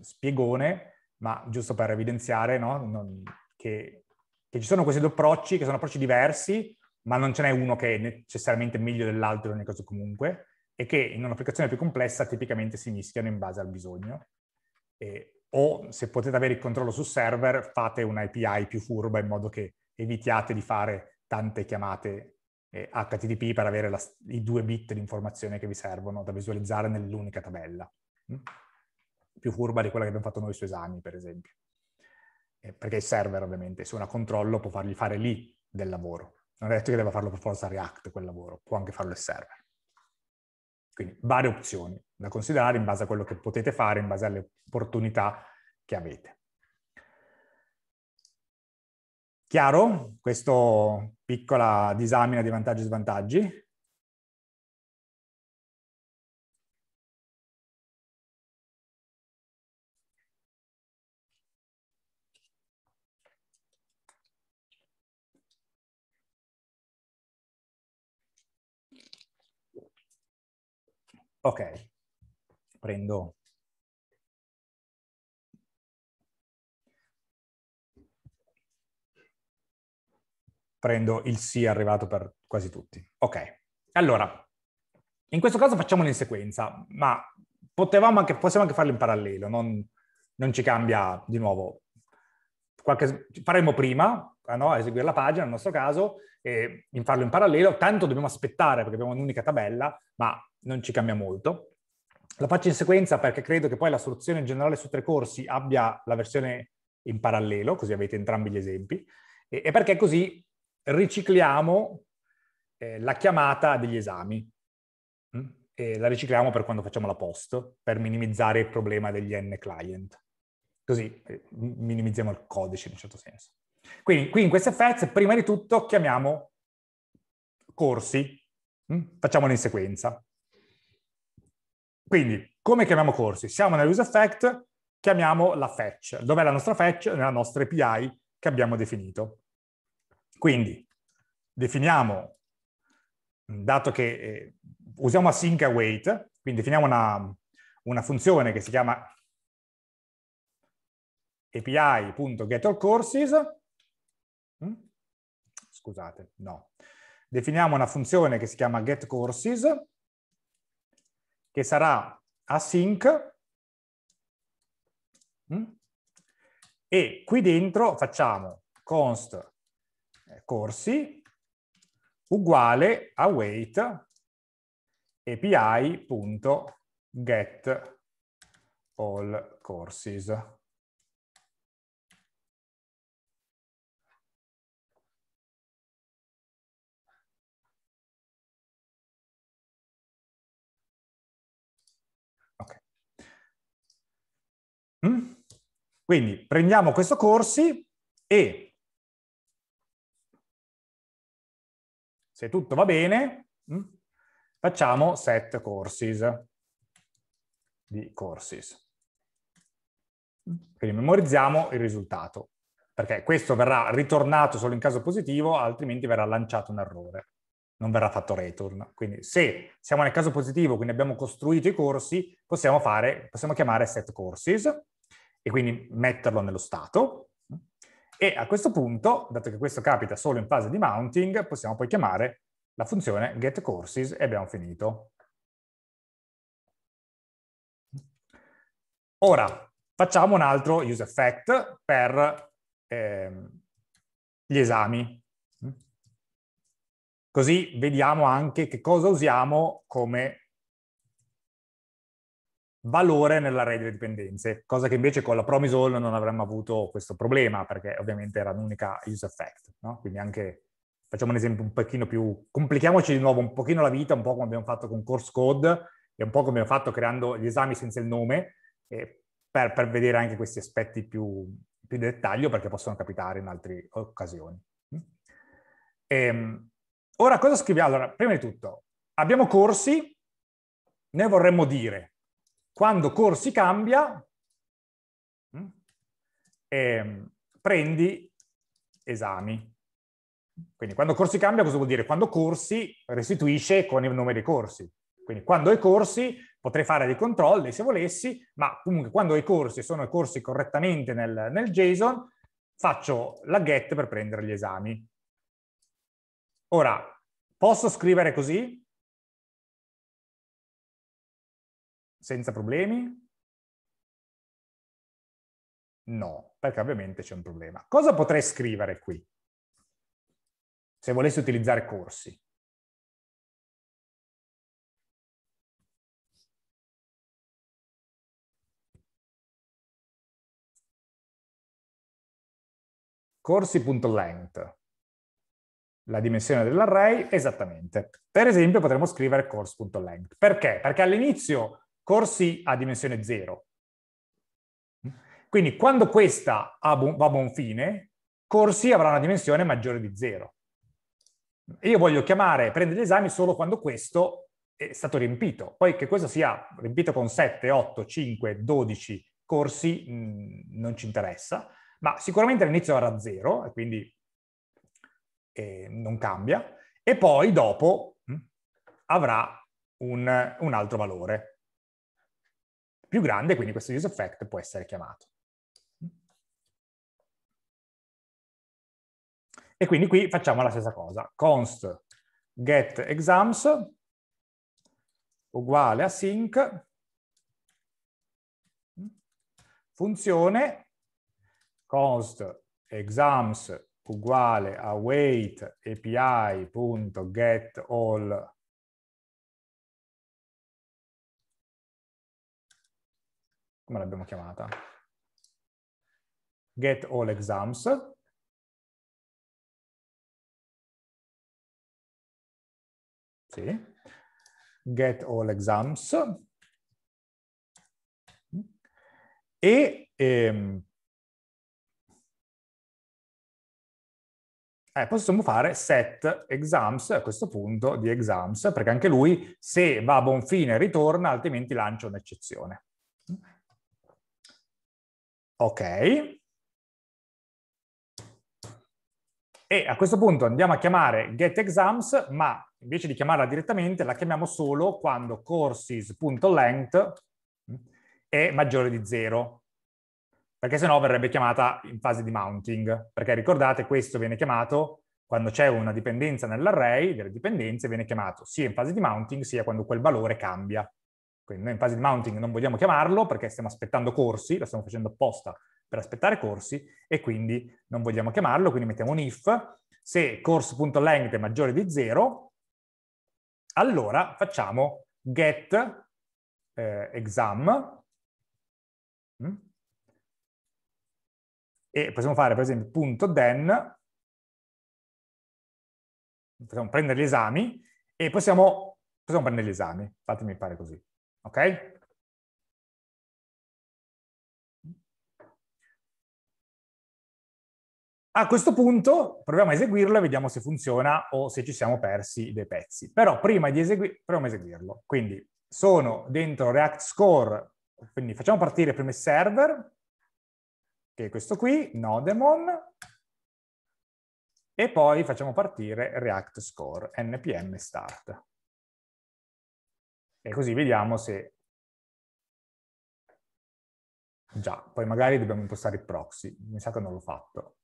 spiegone, ma giusto per evidenziare no? non, che, che ci sono questi due approcci, che sono approcci diversi, ma non ce n'è uno che è necessariamente meglio dell'altro in ogni caso comunque e che in un'applicazione più complessa tipicamente si mischiano in base al bisogno. E, o se potete avere il controllo sul server, fate un'API più furba in modo che evitiate di fare tante chiamate eh, HTTP per avere la, i due bit di informazione che vi servono da visualizzare nell'unica tabella. Mm? Più furba di quella che abbiamo fatto noi su esami, per esempio. Eh, perché il server, ovviamente, se uno ha controllo, può fargli fare lì del lavoro. Non è detto che debba farlo per forza React quel lavoro, può anche farlo il server. Quindi varie opzioni da considerare in base a quello che potete fare, in base alle opportunità che avete. Chiaro? Questa piccola disamina di vantaggi e svantaggi? Ok, prendo... Prendo il sì arrivato per quasi tutti. Ok, allora, in questo caso facciamolo in sequenza, ma potevamo anche, possiamo anche farlo in parallelo, non, non ci cambia di nuovo. Qualche, faremo prima, eh, no? eseguire la pagina nel nostro caso, e in farlo in parallelo, tanto dobbiamo aspettare perché abbiamo un'unica tabella, ma non ci cambia molto. La faccio in sequenza perché credo che poi la soluzione in generale su tre corsi abbia la versione in parallelo, così avete entrambi gli esempi, e, e perché così ricicliamo eh, la chiamata degli esami. Mm? E la ricicliamo per quando facciamo la post, per minimizzare il problema degli n client. Così eh, minimizziamo il codice in un certo senso. Quindi qui in queste fez, prima di tutto, chiamiamo corsi, mm? facciamolo in sequenza. Quindi, come chiamiamo corsi? Siamo nella use chiamiamo la fetch. Dov'è la nostra fetch? Nella nostra API che abbiamo definito. Quindi, definiamo, dato che eh, usiamo async await, quindi definiamo una, una funzione che si chiama api.getAllCourses, mm? scusate, no, definiamo una funzione che si chiama getCourses, che sarà async mm, e qui dentro facciamo const eh, corsi uguale a wait api.get all courses. Mm? Quindi prendiamo questo corsi e se tutto va bene mm, facciamo set courses di courses. Quindi memorizziamo il risultato, perché questo verrà ritornato solo in caso positivo, altrimenti verrà lanciato un errore non verrà fatto return. Quindi se siamo nel caso positivo, quindi abbiamo costruito i corsi, possiamo, fare, possiamo chiamare set courses e quindi metterlo nello stato. E a questo punto, dato che questo capita solo in fase di mounting, possiamo poi chiamare la funzione getCourses e abbiamo finito. Ora, facciamo un altro use effect per ehm, gli esami. Così vediamo anche che cosa usiamo come valore nell'array delle dipendenze, cosa che invece con la promisol non avremmo avuto questo problema, perché ovviamente era un'unica use effect. No? Quindi anche, facciamo un esempio un pochino più, complichiamoci di nuovo un pochino la vita, un po' come abbiamo fatto con course code e un po' come abbiamo fatto creando gli esami senza il nome, eh, per, per, vedere anche questi aspetti più, più di dettaglio, perché possono capitare in altre occasioni. Mm? Ehm... Ora cosa scriviamo? Allora, prima di tutto, abbiamo corsi, noi vorremmo dire, quando corsi cambia, eh, prendi esami. Quindi quando corsi cambia cosa vuol dire? Quando corsi restituisce con il nome dei corsi. Quindi quando ho i corsi potrei fare dei controlli se volessi, ma comunque quando ho i corsi sono i corsi correttamente nel, nel JSON, faccio la get per prendere gli esami. Ora, posso scrivere così? Senza problemi? No, perché ovviamente c'è un problema. Cosa potrei scrivere qui? Se volessi utilizzare corsi. corsi.length la dimensione dell'array, esattamente. Per esempio potremmo scrivere course.length. Perché? Perché all'inizio corsi ha dimensione 0. Quindi quando questa va a buon fine, corsi avrà una dimensione maggiore di 0. Io voglio chiamare, prendere gli esami solo quando questo è stato riempito. Poi che questo sia riempito con 7, 8, 5, 12 corsi mh, mm, non ci interessa, ma sicuramente all'inizio avrà 0, e quindi eh, non cambia, e poi dopo mh, mm, avrà un, un altro valore più grande, quindi questo use effect può essere chiamato. E quindi qui facciamo la stessa cosa. const get exams uguale a sync mm, funzione const exams uguale a wait api.getAll come l'abbiamo chiamata? Get all exams. Sì. Get all exams. E ehm, eh, possiamo fare set exams a questo punto di exams, perché anche lui se va a buon fine ritorna, altrimenti lancia un'eccezione. Ok. E a questo punto andiamo a chiamare getExams, ma invece di chiamarla direttamente la chiamiamo solo quando courses.length è maggiore di 0 perché sennò verrebbe chiamata in fase di mounting, perché ricordate questo viene chiamato quando c'è una dipendenza nell'array delle dipendenze viene chiamato sia in fase di mounting sia quando quel valore cambia. Quindi noi in fase di mounting non vogliamo chiamarlo perché stiamo aspettando corsi, lo stiamo facendo apposta per aspettare corsi e quindi non vogliamo chiamarlo, quindi mettiamo un if. Se course.length è maggiore di 0, allora facciamo get eh, exam e possiamo fare per esempio punto .den, possiamo prendere gli esami e possiamo, possiamo prendere gli esami, fatemi fare così, ok? A questo punto proviamo a eseguirlo e vediamo se funziona o se ci siamo persi dei pezzi. Però prima di eseguirlo, proviamo a eseguirlo. Quindi sono dentro React Score, quindi facciamo partire prima il server, che è questo qui, Nodemon, e poi facciamo partire React Score, npm start. E così vediamo se... Già, poi magari dobbiamo impostare il proxy, mi sa che non l'ho fatto.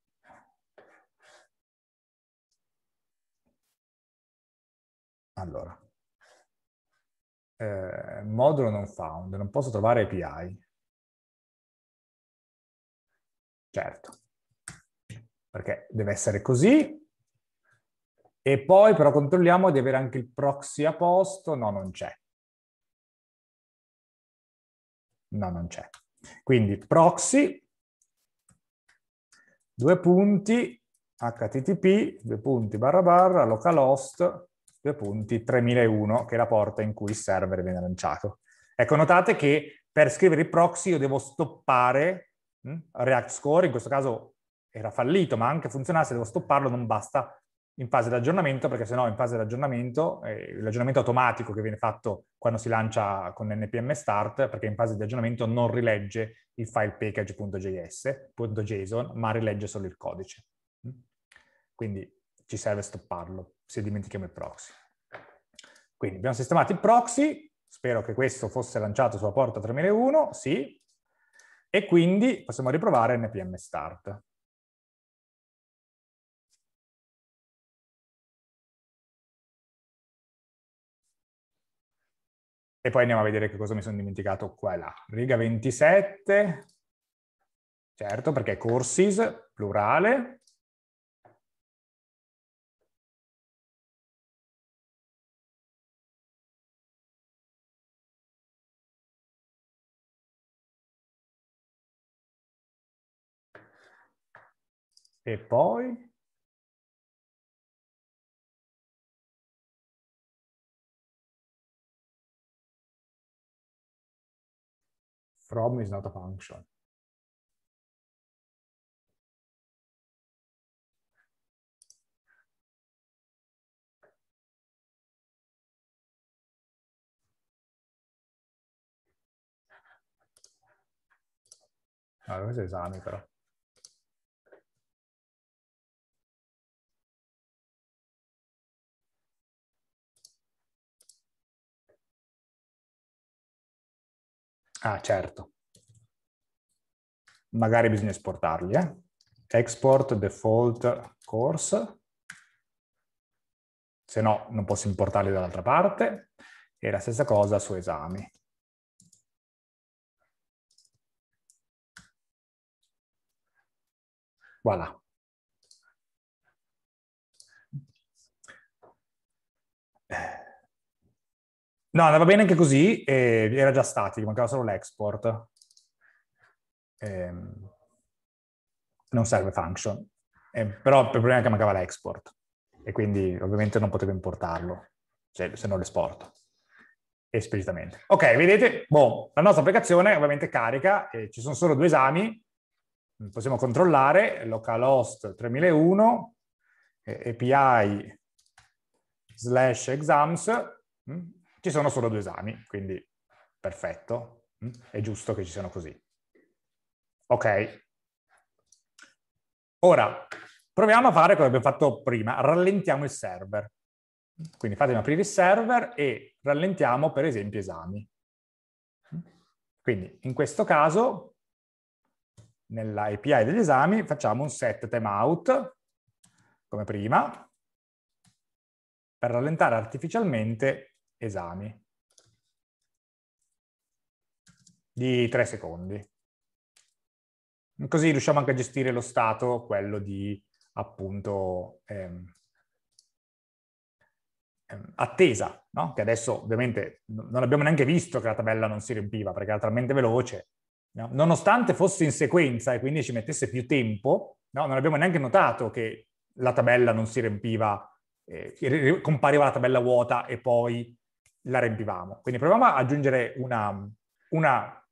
Allora, eh, modulo non found, non posso trovare API. Certo, perché deve essere così. E poi però controlliamo di avere anche il proxy a posto. No, non c'è. No, non c'è. Quindi proxy, due punti, http, due punti, barra barra, localhost, due punti, 3001, che è la porta in cui il server viene lanciato. Ecco, notate che per scrivere il proxy io devo stoppare Mm? React Score in questo caso era fallito, ma anche funzionasse, devo stopparlo, non basta in fase di aggiornamento, perché sennò in fase di aggiornamento, eh, l'aggiornamento automatico che viene fatto quando si lancia con npm start, perché in fase di aggiornamento non rilegge il file package.js.json, ma rilegge solo il codice. Mm? Quindi ci serve stopparlo, se dimentichiamo il proxy. Quindi abbiamo sistemato il proxy, spero che questo fosse lanciato sulla porta 3001, sì, e quindi possiamo riprovare npm start. E poi andiamo a vedere che cosa mi sono dimenticato qua e là. Riga 27, certo perché courses, plurale, E poi? From is not a function. Allora, questo è esame però. Ah, certo. Magari bisogna esportarli, eh? Export default course, se no non posso importarli dall'altra parte. E la stessa cosa su esami. Voilà. Eh. No, andava bene anche così, eh, era già statico, mancava solo l'export. Eh, non serve function, eh, però il problema è che mancava l'export e quindi ovviamente non potevo importarlo se, se non l'esporto esplicitamente. Ok, vedete, boh, la nostra applicazione ovviamente carica, ci sono solo due esami, possiamo controllare localhost 3001, eh, API slash exams, mm, ci sono solo due esami, quindi perfetto, mm, è giusto che ci siano così. Ok. Ora, proviamo a fare come abbiamo fatto prima, rallentiamo il server. Quindi fatemi aprire il server e rallentiamo per esempio esami. Mm. Quindi in questo caso, nella API degli esami, facciamo un set timeout, come prima, per rallentare artificialmente esami di 3 secondi. Così riusciamo anche a gestire lo stato, quello di appunto ehm, ehm, attesa, no? che adesso ovviamente non abbiamo neanche visto che la tabella non si riempiva perché era talmente veloce, no? nonostante fosse in sequenza e quindi ci mettesse più tempo, no? non abbiamo neanche notato che la tabella non si riempiva, eh, compariva la tabella vuota e poi la riempivamo. Quindi proviamo ad aggiungere una, una,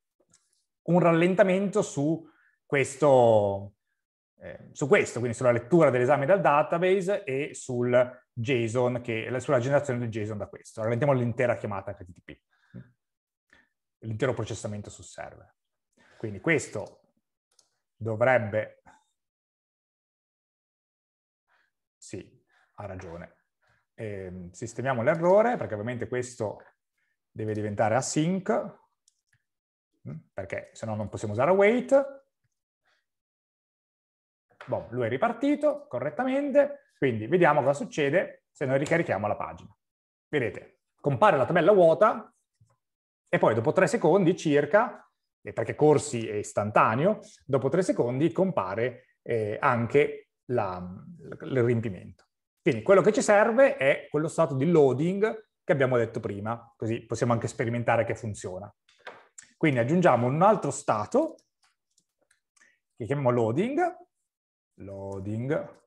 un rallentamento su questo, eh, su questo, quindi sulla lettura dell'esame dal database e sul JSON che, sulla generazione del JSON da questo. Rallentiamo l'intera chiamata HTTP, l'intero processamento sul server. Quindi questo dovrebbe... Sì, ha ragione eh, sistemiamo l'errore, perché ovviamente questo deve diventare async, mm, perché se no non possiamo usare wait. Boh, lui è ripartito correttamente, quindi vediamo cosa succede se noi ricarichiamo la pagina. Vedete, compare la tabella vuota e poi dopo tre secondi circa, perché corsi è istantaneo, dopo tre secondi compare eh, anche la, il riempimento. Quindi quello che ci serve è quello stato di loading che abbiamo detto prima, così possiamo anche sperimentare che funziona. Quindi aggiungiamo un altro stato, che chiamiamo loading, loading,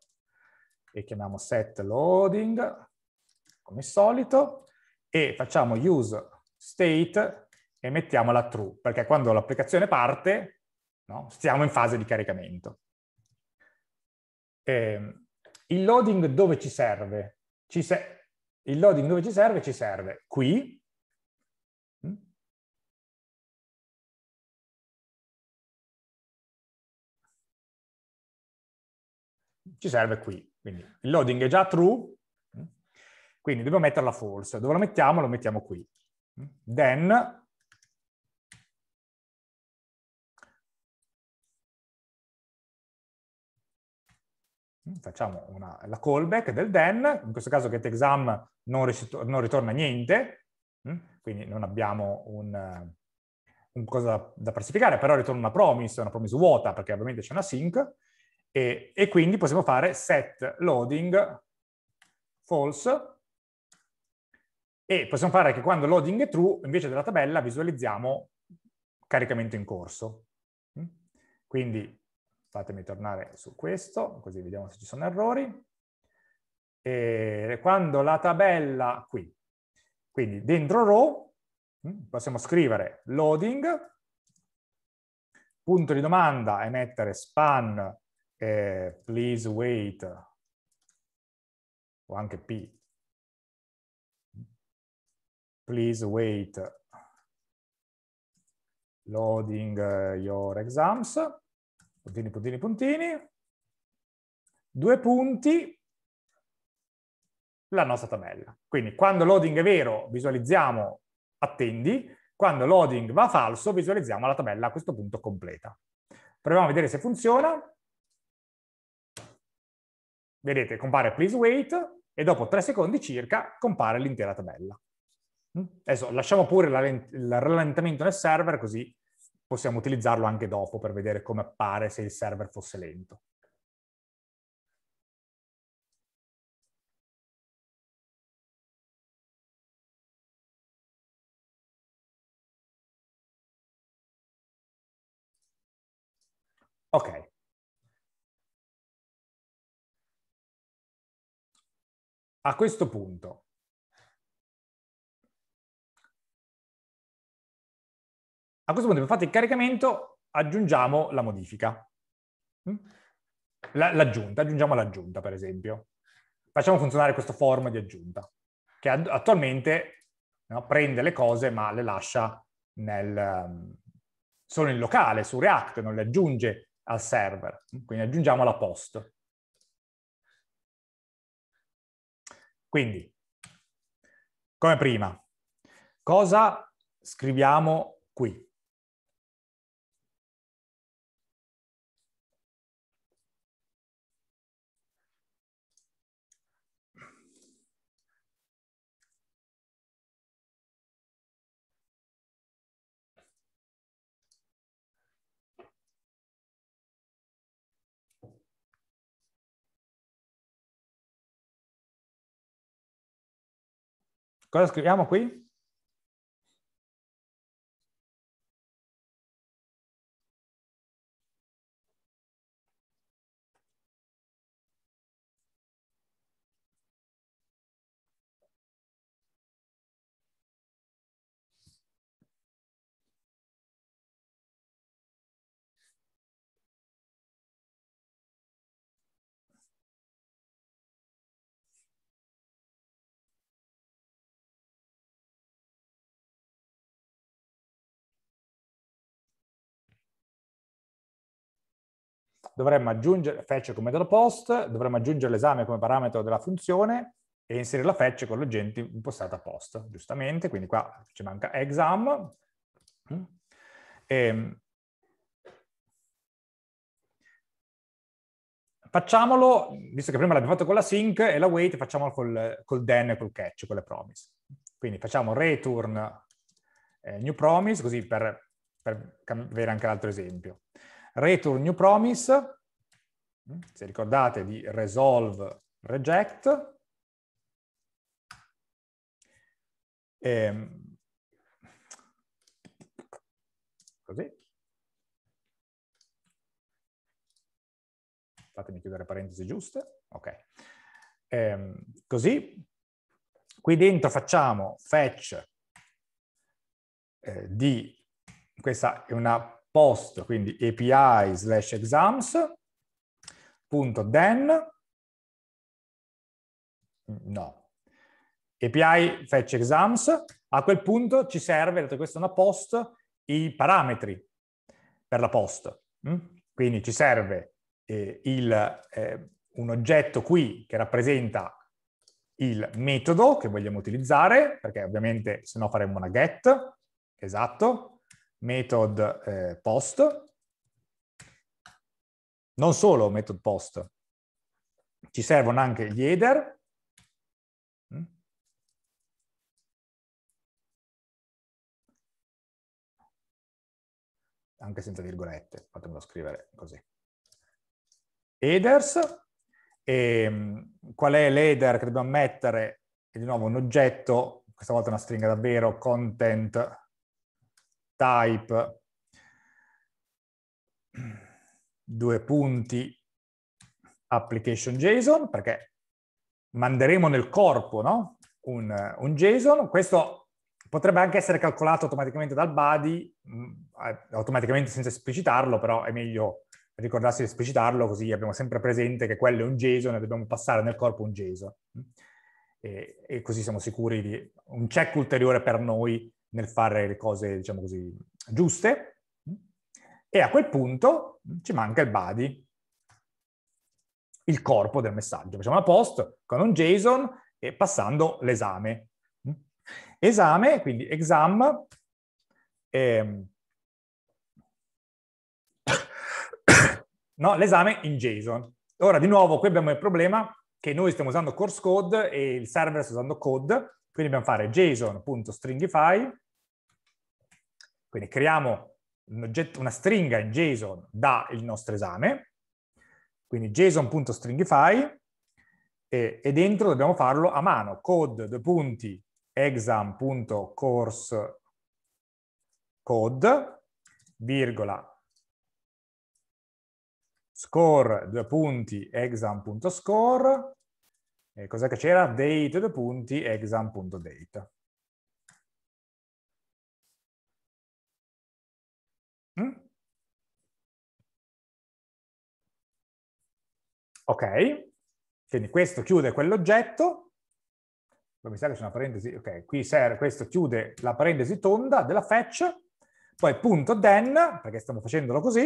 e chiamiamo set loading, come al solito, e facciamo use state e mettiamola true, perché quando l'applicazione parte, no, stiamo in fase di caricamento. E ehm, il loading dove ci serve? Ci se il loading dove ci serve? Ci serve qui. Mm. Ci serve qui. Quindi il loading è già true, mm. quindi dobbiamo metterla false. Dove lo mettiamo? Lo mettiamo qui. Mm. Then Mm, facciamo una, la callback del then, in questo caso getExam non, non ritorna niente, mm, quindi non abbiamo un, un cosa da parsificare, però ritorna una promise, una promise vuota, perché ovviamente c'è una sync, e, e quindi possiamo fare set loading false, e possiamo fare che quando loading è true, invece della tabella visualizziamo caricamento in corso. Mm? Quindi Fatemi tornare su questo, così vediamo se ci sono errori. E quando la tabella, qui, quindi dentro row, mm, possiamo scrivere loading, punto di domanda e mettere span, eh, please wait, o anche P, please wait loading eh, your exams puntini, puntini, puntini, due punti, la nostra tabella. Quindi quando loading è vero visualizziamo attendi, quando loading va falso visualizziamo la tabella a questo punto completa. Proviamo a vedere se funziona. Vedete, compare please wait e dopo 3 secondi circa compare l'intera tabella. Mm? Adesso lasciamo pure il rallentamento nel server così possiamo utilizzarlo anche dopo per vedere come appare se il server fosse lento. Ok. A questo punto, A questo punto, per fatto il caricamento, aggiungiamo la modifica. Mm? L'aggiunta, aggiungiamo l'aggiunta, per esempio. Facciamo funzionare questo form di aggiunta, che attualmente no, prende le cose ma le lascia nel, mm, solo in locale, su React, non le aggiunge al server. Quindi aggiungiamo la post. Quindi, come prima, cosa scriviamo qui? Cosa scriviamo qui? dovremmo aggiungere fetch come metodo post, dovremmo aggiungere l'esame come parametro della funzione e inserire la fetch con l'oggetto impostata post, giustamente, quindi qua ci manca exam. Mm. E... Ehm. Facciamolo, visto che prima l'abbiamo fatto con la sync e la wait, facciamolo col, col then e col catch, con le promise. Quindi facciamo return eh, new promise, così per, per avere anche l'altro esempio. Return new promise, mm, se ricordate di resolve reject, ehm, così. Fatemi chiudere parentesi giuste, ok. Ehm, così, qui dentro facciamo fetch eh, di, questa è una post, quindi API slash exams, punto then, no, API fetch exams, a quel punto ci serve, dato che questa è una post, i parametri per la post. Mm? Quindi ci serve eh, il, eh, un oggetto qui che rappresenta il metodo che vogliamo utilizzare, perché ovviamente se no faremmo una get, esatto, method eh, post. Non solo method post, ci servono anche gli header, mm. anche senza virgolette, fatemelo scrivere così. Headers, e ehm, qual è l'header che dobbiamo mettere? È di nuovo un oggetto, questa volta una stringa davvero, content type due punti application JSON, perché manderemo nel corpo no? un, un, JSON. Questo potrebbe anche essere calcolato automaticamente dal body, mm, eh, automaticamente senza esplicitarlo, però è meglio ricordarsi di esplicitarlo, così abbiamo sempre presente che quello è un JSON e dobbiamo passare nel corpo un JSON. Mm. E, e così siamo sicuri di un check ulteriore per noi nel fare le cose, diciamo così, giuste. E a quel punto ci manca il body, il corpo del messaggio. Facciamo una post con un JSON e passando l'esame. Esame, quindi exam, ehm, [coughs] no, l'esame in JSON. Ora, di nuovo, qui abbiamo il problema che noi stiamo usando course code e il server sta usando code, quindi dobbiamo fare json.stringify quindi creiamo un oggetto, una stringa in JSON dal nostro esame, quindi json.stringify, e, e dentro dobbiamo farlo a mano, code, due punti, exam.course code, virgola, score, due punti, exam.score, e cos'è che c'era? Date, due punti, exam.date. Ok, quindi questo chiude quell'oggetto, mi sa che c'è una parentesi, ok, qui serve, questo chiude la parentesi tonda della fetch, poi punto then, perché stiamo facendolo così,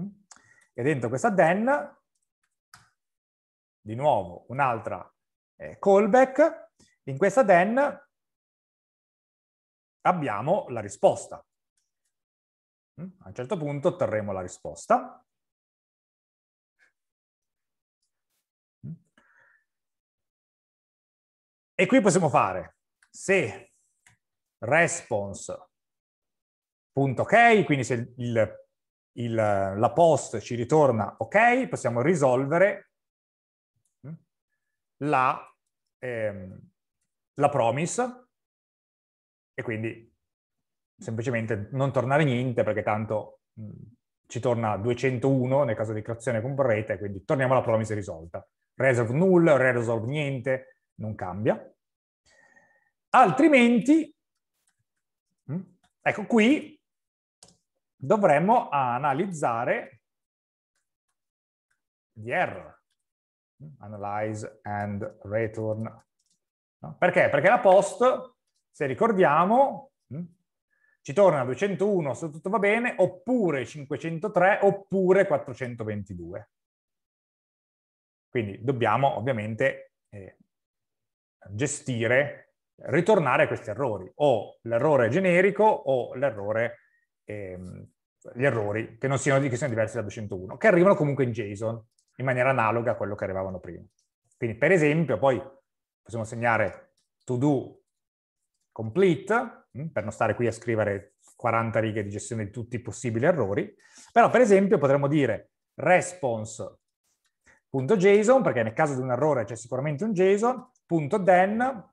mm? e dentro questa then, di nuovo un'altra eh, callback, in questa then abbiamo la risposta. Mm? A un certo punto otterremo la risposta. E qui possiamo fare se response.ok, quindi se il, il, la post ci ritorna ok, possiamo risolvere mm, la, ehm, la promise e quindi semplicemente non tornare niente perché tanto mh, mm, ci torna 201 nel caso di creazione con rete, quindi torniamo alla promise risolta. Resolve null, resolve niente, non cambia. Altrimenti, mm, ecco qui, dovremmo analizzare gli error. Mm, analyze and return. Perché? Perché la post, se ricordiamo, mm, ci torna 201 se tutto va bene, oppure 503, oppure 422. Quindi dobbiamo ovviamente eh, gestire, ritornare a questi errori, o l'errore generico o l'errore, ehm, gli errori che, non siano, che siano diversi da 201, che arrivano comunque in JSON, in maniera analoga a quello che arrivavano prima. Quindi per esempio poi possiamo segnare to do complete, mm, per non stare qui a scrivere 40 righe di gestione di tutti i possibili errori, però per esempio potremmo dire response.json, perché nel caso di un errore c'è sicuramente un JSON, punto den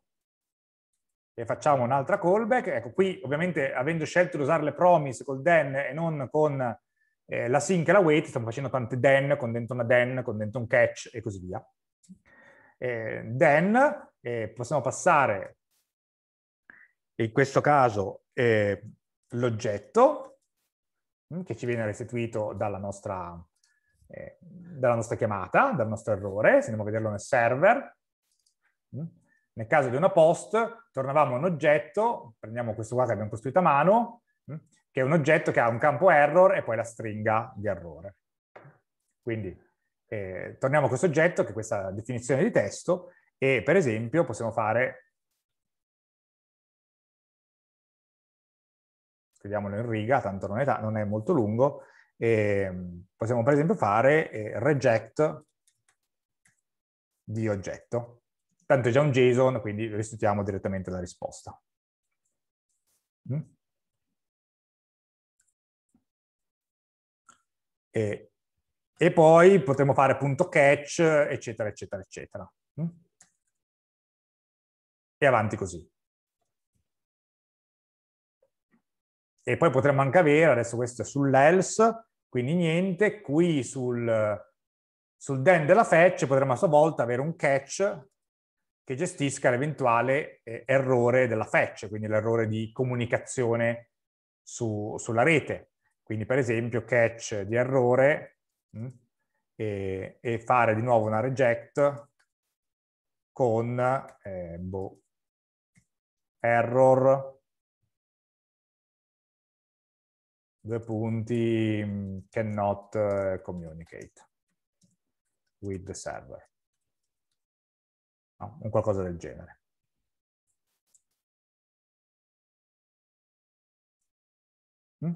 e facciamo un'altra callback. Ecco, qui ovviamente avendo scelto di usare le promise col den e non con eh, la sync e la wait, stiamo facendo tante den con dentro una den, con dentro un catch e così via. Eh, then eh, possiamo passare in questo caso eh, l'oggetto mm, che ci viene restituito dalla nostra, eh, dalla nostra, chiamata, dal nostro errore, se andiamo a vederlo nel server, Mm? Nel caso di una post, tornavamo a un oggetto, prendiamo questo qua che abbiamo costruito a mano, mm? che è un oggetto che ha un campo error e poi la stringa di errore. Quindi eh, torniamo a questo oggetto, che è questa definizione di testo, e per esempio possiamo fare, scriviamolo in riga, tanto non è, non è molto lungo, eh, possiamo per esempio fare eh, reject di oggetto tanto è già un JSON, quindi restituiamo direttamente la risposta. Mm? E, e poi potremo fare punto catch, eccetera, eccetera, eccetera. Mm? E avanti così. E poi potremmo anche avere, adesso questo è sull'else, quindi niente, qui sul, sul den della fetch potremmo a sua volta avere un catch che gestisca l'eventuale eh, errore della fetch, quindi l'errore di comunicazione su, sulla rete. Quindi per esempio catch di errore mh, mm, e, e, fare di nuovo una reject con eh, boh, error due punti mm, cannot eh, communicate with the server no, un qualcosa del genere. Mm?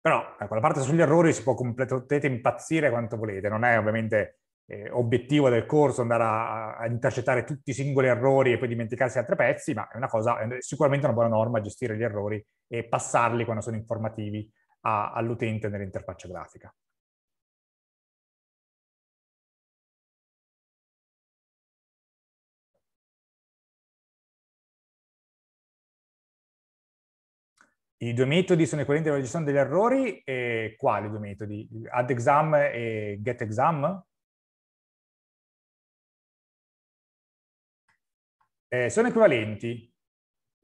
Però ecco, la parte sugli errori si può completamente impazzire quanto volete, non è ovviamente eh, obiettivo del corso andare a, a, intercettare tutti i singoli errori e poi dimenticarsi altri pezzi, ma è, una cosa, è sicuramente una buona norma gestire gli errori e passarli quando sono informativi all'utente nell'interfaccia grafica. I due metodi sono equivalenti alla gestione degli errori e quali due metodi? Add exam e get exam? Eh, sono equivalenti.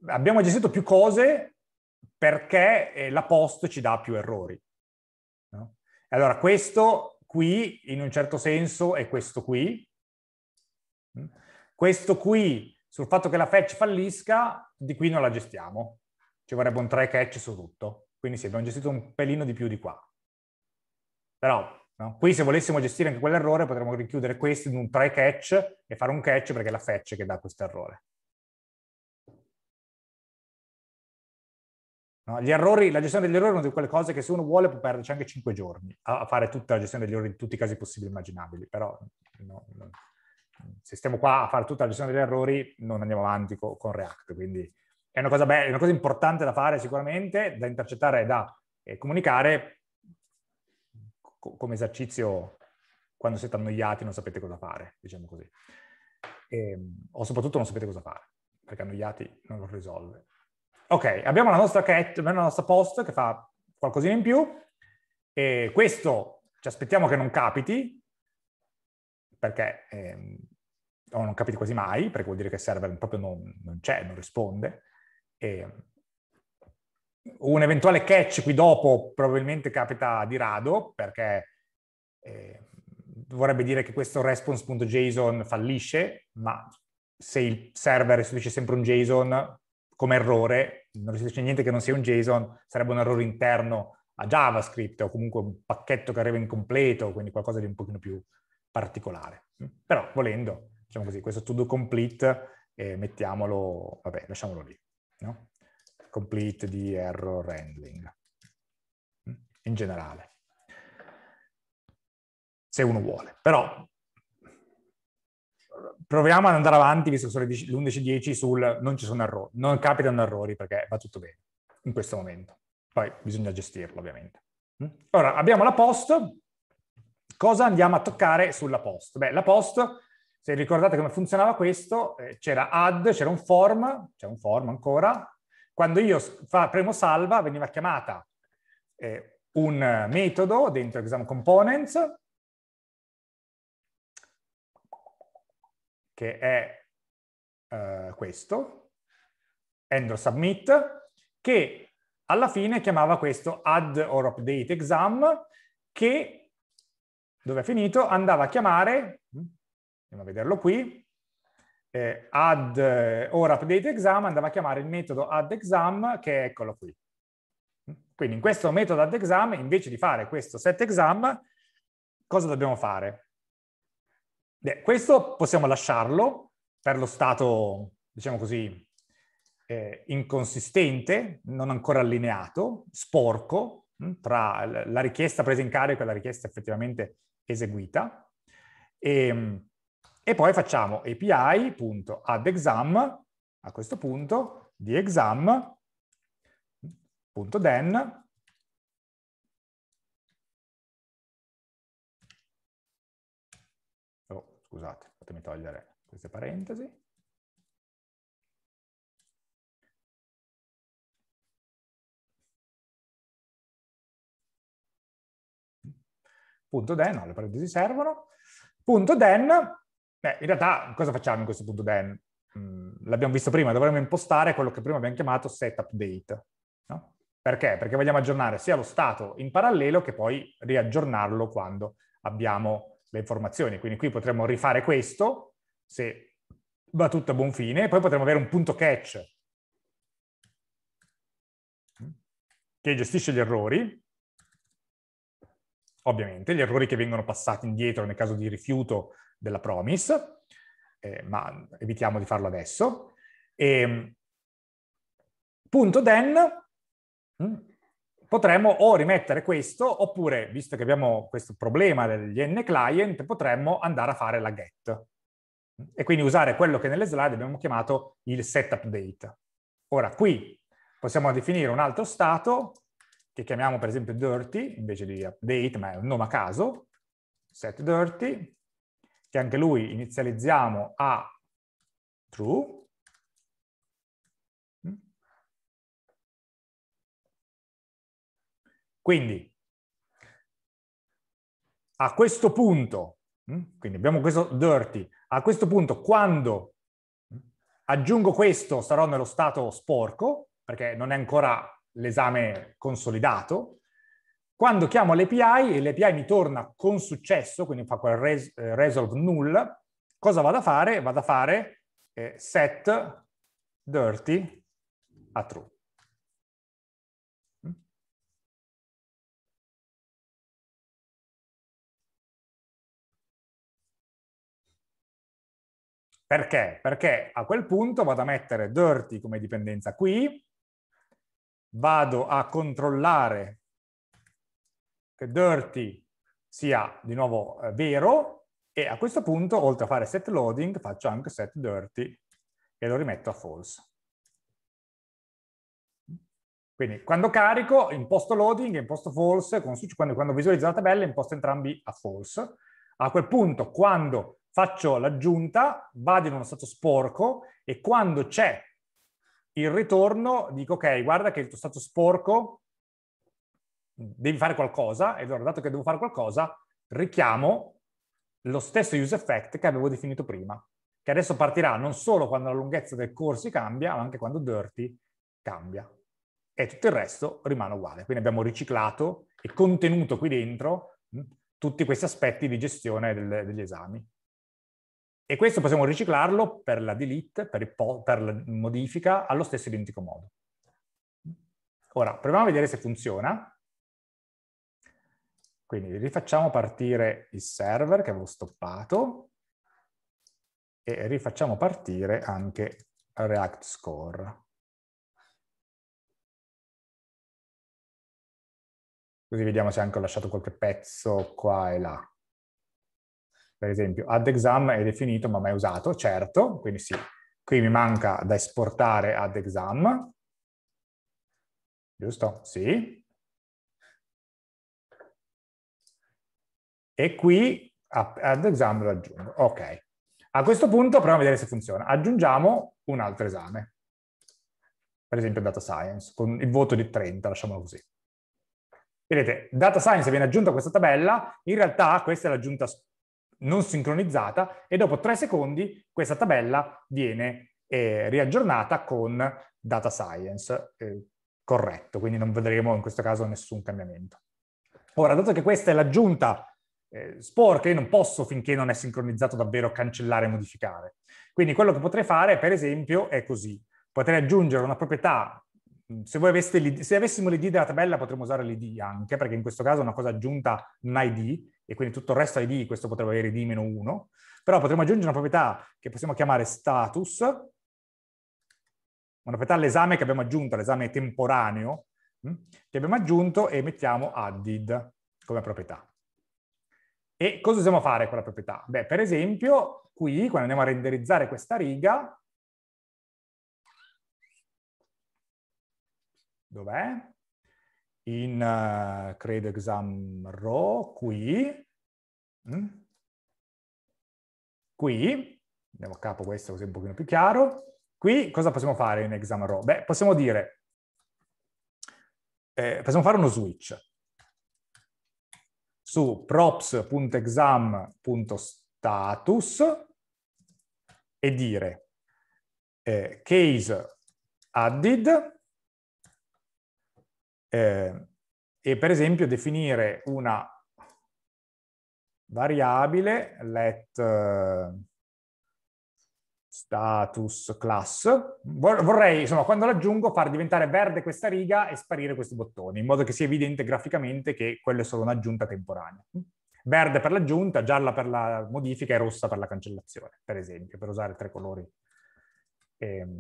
Abbiamo gestito più cose perché eh, la post ci dà più errori. No? Allora questo qui in un certo senso è questo qui. Mm? Questo qui sul fatto che la fetch fallisca, di qui non la gestiamo ci vorrebbe un 3 catch su tutto. Quindi sì, abbiamo gestito un pelino di più di qua. Però no? qui se volessimo gestire anche quell'errore potremmo richiudere questo in un 3 catch e fare un catch perché è la fetch che dà questo errore. No? Errori, la gestione degli errori è una di quelle cose che se uno vuole può perderci anche 5 giorni a fare tutta la gestione degli errori in tutti i casi possibili e immaginabili, però no, no. se stiamo qua a fare tutta la gestione degli errori non andiamo avanti co- con React, quindi è una cosa bella, è una cosa importante da fare sicuramente, da intercettare e da eh, comunicare co- come esercizio quando siete annoiati e non sapete cosa fare, diciamo così. E, ehm, o soprattutto non sapete cosa fare, perché annoiati non lo risolve. Ok, abbiamo la nostra cat, la nostra post che fa qualcosina in più e questo ci aspettiamo che non capiti, perché... Ehm, o non capiti quasi mai, perché vuol dire che il server proprio non, non c'è, non risponde. Eh, un eventuale catch qui dopo probabilmente capita di rado perché eh, vorrebbe dire che questo response.json fallisce, ma se il server restituisce sempre un JSON come errore, non restituisce niente che non sia un JSON, sarebbe un errore interno a JavaScript o comunque un pacchetto che arriva incompleto, quindi qualcosa di un pochino più particolare. Però volendo, diciamo così, questo to do complete, eh, mettiamolo, vabbè, lasciamolo lì no? complete di error handling, mm, in generale, se uno vuole. Però proviamo ad andare avanti, visto che sono le 11.10, sul non ci sono errori, non capitano errori perché va tutto bene in questo momento. Poi bisogna gestirlo, ovviamente. Mm? Ora, abbiamo la post. Cosa andiamo a toccare sulla post? Beh, la post se ricordate come funzionava questo, eh, c'era add, c'era un form, c'è un form ancora. Quando io fa, premo salva veniva chiamata eh, un metodo dentro exam components che è eh, questo, endo submit, che alla fine chiamava questo add or update exam che, dove è finito, andava a chiamare hm, andiamo a vederlo qui, eh, add eh, ora update exam andava a chiamare il metodo add exam che è eccolo qui. Quindi in questo metodo add exam invece di fare questo set exam cosa dobbiamo fare? Beh, questo possiamo lasciarlo per lo stato diciamo così eh, inconsistente, non ancora allineato, sporco mh, hm, tra la richiesta presa in carico e la richiesta effettivamente eseguita e ehm, e poi facciamo api.addExam, a questo punto, di exam.den oh, scusate, fatemi togliere queste parentesi. Punto den, no, le parentesi servono. Punto den Beh, in realtà cosa facciamo in questo punto, Dan? Mm, l'abbiamo visto prima, dovremmo impostare quello che prima abbiamo chiamato set update. No? Perché? Perché vogliamo aggiornare sia lo stato in parallelo che poi riaggiornarlo quando abbiamo le informazioni. Quindi qui potremmo rifare questo, se va tutto a buon fine, e poi potremmo avere un punto catch mm, che gestisce gli errori, ovviamente, gli errori che vengono passati indietro nel caso di rifiuto della promise, eh, ma evitiamo di farlo adesso. E, ehm, punto then, mh, mm, potremmo o rimettere questo, oppure, visto che abbiamo questo problema degli n client, potremmo andare a fare la get. E quindi usare quello che nelle slide abbiamo chiamato il setup date. Ora, qui possiamo definire un altro stato, che chiamiamo per esempio dirty, invece di update, ma è un nome a caso, set dirty, che anche lui inizializziamo a true, mm. Quindi a questo punto, mm, quindi abbiamo questo dirty, a questo punto quando mm, aggiungo questo sarò nello stato sporco, perché non è ancora l'esame consolidato, quando chiamo l'API e l'API mi torna con successo, quindi fa quel res, eh, resolve null, cosa vado a fare? Vado a fare eh, set dirty a true. Mm? Perché? Perché a quel punto vado a mettere dirty come dipendenza qui, vado a controllare che dirty sia di nuovo eh, vero e a questo punto, oltre a fare set loading, faccio anche set dirty e lo rimetto a false. Quindi quando carico imposto loading e imposto false, quando, quando visualizzo la tabella imposto entrambi a false. A quel punto quando faccio l'aggiunta, vado in uno stato sporco e quando c'è il ritorno dico ok, guarda che il tuo stato sporco devi fare qualcosa, e allora dato che devo fare qualcosa, richiamo lo stesso use effect che avevo definito prima, che adesso partirà non solo quando la lunghezza del corsi cambia, ma anche quando dirty cambia. E tutto il resto rimane uguale. Quindi abbiamo riciclato e contenuto qui dentro tutti questi aspetti di gestione del, degli esami. E questo possiamo riciclarlo per la delete, per, il, per la modifica, allo stesso identico modo. Ora, proviamo a vedere se funziona. Quindi rifacciamo partire il server che avevo stoppato e rifacciamo partire anche React Score. Così vediamo se anche ho lasciato qualche pezzo qua e là. Per esempio, add exam è definito ma mai usato, certo, quindi sì. Qui mi manca da esportare add exam. Giusto? Sì. e qui ad esame, lo aggiungo. Ok. A questo punto proviamo a vedere se funziona. Aggiungiamo un altro esame, per esempio data science, con il voto di 30, lasciamolo così. Vedete, data science viene aggiunta a questa tabella, in realtà questa è l'aggiunta non sincronizzata e dopo tre secondi questa tabella viene eh, riaggiornata con data science eh, corretto, quindi non vedremo in questo caso nessun cambiamento. Ora, dato che questa è l'aggiunta eh, sporca, io non posso finché non è sincronizzato davvero cancellare e modificare. Quindi quello che potrei fare, per esempio, è così. Potrei aggiungere una proprietà, se, aveste, se avessimo l'id della tabella potremmo usare l'id anche, perché in questo caso è una cosa aggiunta un id, e quindi tutto il resto id, questo potrebbe avere id-1, però potremmo aggiungere una proprietà che possiamo chiamare status, una proprietà all'esame che abbiamo aggiunto, l'esame temporaneo, hm, che abbiamo aggiunto e mettiamo added come proprietà. E cosa dobbiamo fare con la proprietà? Beh, per esempio, qui, quando andiamo a renderizzare questa riga, dov'è? In, uh, credo, exam row, qui, mm? qui, andiamo a capo questo così è un pochino più chiaro, qui cosa possiamo fare in exam row? Beh, possiamo dire, eh, possiamo fare uno switch, su props.exam.status e dire eh, case added eh, e per esempio definire una variabile let eh, status class. Vorrei, insomma, quando l'aggiungo, far diventare verde questa riga e sparire questi bottoni, in modo che sia evidente graficamente che quella è solo un'aggiunta temporanea. Verde per l'aggiunta, gialla per la modifica e rossa per la cancellazione, per esempio, per usare tre colori ehm,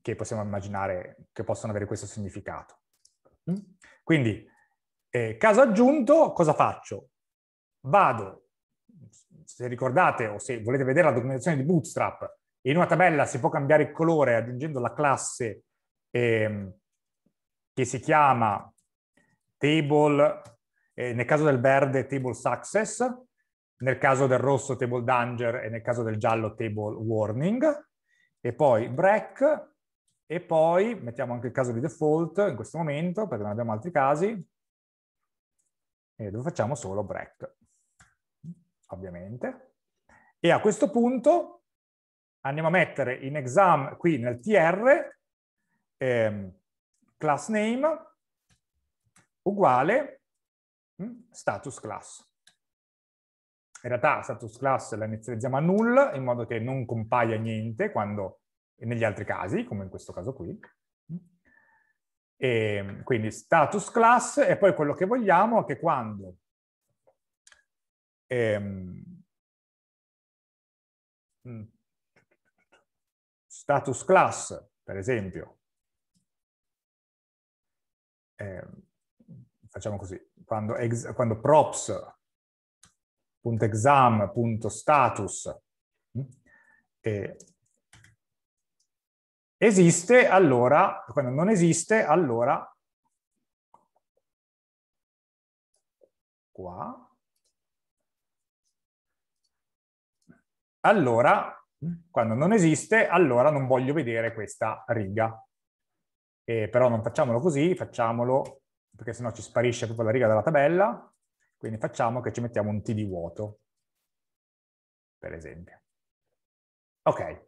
che possiamo immaginare che possono avere questo significato. Mm? Quindi, eh, caso aggiunto, cosa faccio? Vado se ricordate o se volete vedere la documentazione di Bootstrap, in una tabella si può cambiare il colore aggiungendo la classe eh, che si chiama table, eh, nel caso del verde table success, nel caso del rosso table danger e nel caso del giallo table warning, e poi break, e poi mettiamo anche il caso di default in questo momento, perché non abbiamo altri casi, e dove facciamo solo break, ovviamente. E a questo punto andiamo a mettere in exam qui nel tr eh, class name uguale mm, status class. In realtà status class la inizializziamo a null in modo che non compaia niente quando, negli altri casi, come in questo caso qui. E ehm, quindi status class e poi quello che vogliamo è che quando ehm, mm, status class, per esempio, eh, facciamo così, quando, ex, quando props.exam.status mm, eh, esiste, allora, quando non esiste, allora qua allora quando non esiste, allora non voglio vedere questa riga. Eh, però non facciamolo così, facciamolo perché sennò ci sparisce proprio la riga della tabella, quindi facciamo che ci mettiamo un td vuoto, per esempio. Ok, e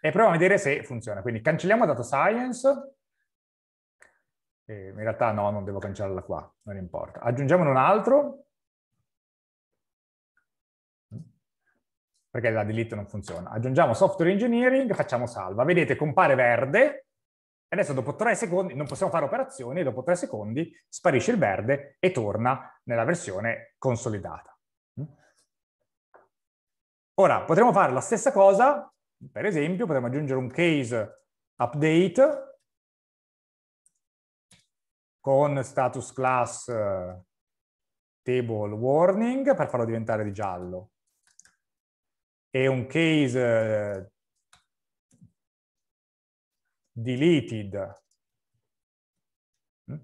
proviamo a vedere se funziona. Quindi cancelliamo data science, eh, in realtà no, non devo cancellarla qua, non importa. Aggiungiamone un altro, perché la delete non funziona. Aggiungiamo software engineering, facciamo salva. Vedete, compare verde, adesso dopo tre secondi, non possiamo fare operazioni, dopo tre secondi sparisce il verde e torna nella versione consolidata. Ora, potremmo fare la stessa cosa, per esempio, potremmo aggiungere un case update con status class eh, table warning per farlo diventare di giallo è un case eh, deleted mm,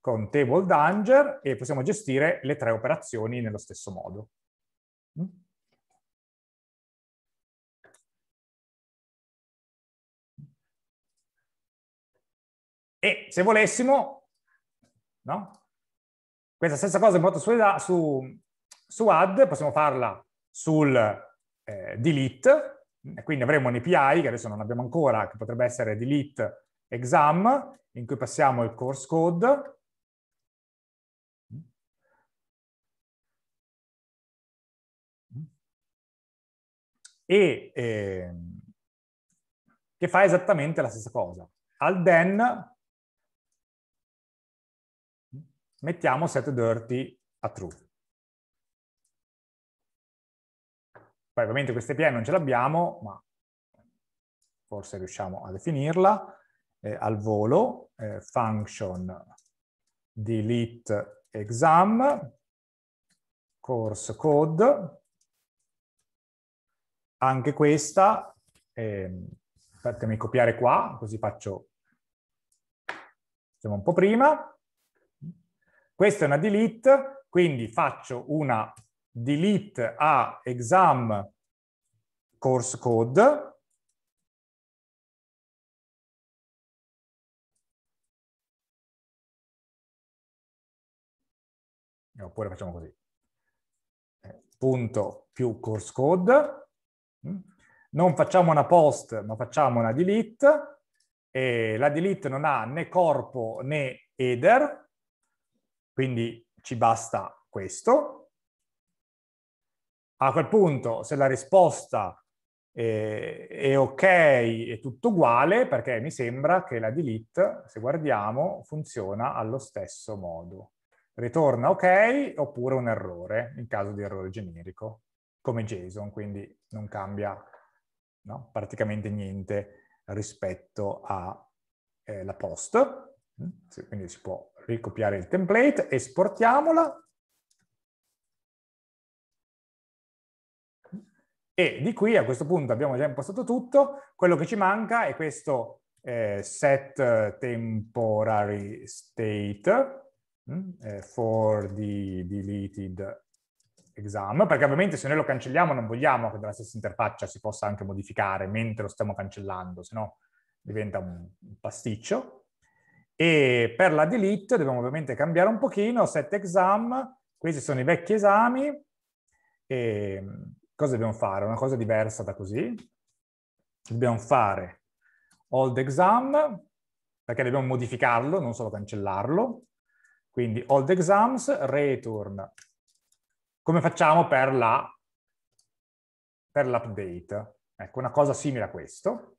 con table danger e possiamo gestire le tre operazioni nello stesso modo. Mm. E se volessimo, no? questa stessa cosa in modo su, su, su add, possiamo farla sul eh, delete, quindi avremo un API che adesso non abbiamo ancora, che potrebbe essere delete exam, in cui passiamo il course code, e eh, che fa esattamente la stessa cosa. Al then mettiamo set dirty a true. Poi ovviamente questa API non ce l'abbiamo, ma forse riusciamo a definirla, eh, al volo, eh, function delete exam, course code, anche questa, eh, fatemi copiare qua, così faccio diciamo, un po' prima, questa è una delete, quindi faccio una delete a exam course code oppure facciamo così eh, punto più course code mm. non facciamo una post ma facciamo una delete e la delete non ha né corpo né header quindi ci basta questo a quel punto, se la risposta è, eh, è ok, è tutto uguale, perché mi sembra che la delete, se guardiamo, funziona allo stesso modo. Ritorna ok oppure un errore, in caso di errore generico, come JSON, quindi non cambia no, praticamente niente rispetto alla eh, post. Mm, quindi si può ricopiare il template, esportiamola E di qui a questo punto abbiamo già impostato tutto, quello che ci manca è questo eh, set temporary state mm, eh, for the deleted exam, perché ovviamente se noi lo cancelliamo non vogliamo che dalla stessa interfaccia si possa anche modificare mentre lo stiamo cancellando, se no diventa un pasticcio. E per la delete dobbiamo ovviamente cambiare un pochino, set exam, questi sono i vecchi esami, e ehm, cosa dobbiamo fare? Una cosa diversa da così. Dobbiamo fare old exam, perché dobbiamo modificarlo, non solo cancellarlo. Quindi old exams, return. Come facciamo per l'update? ecco, una cosa simile a questo.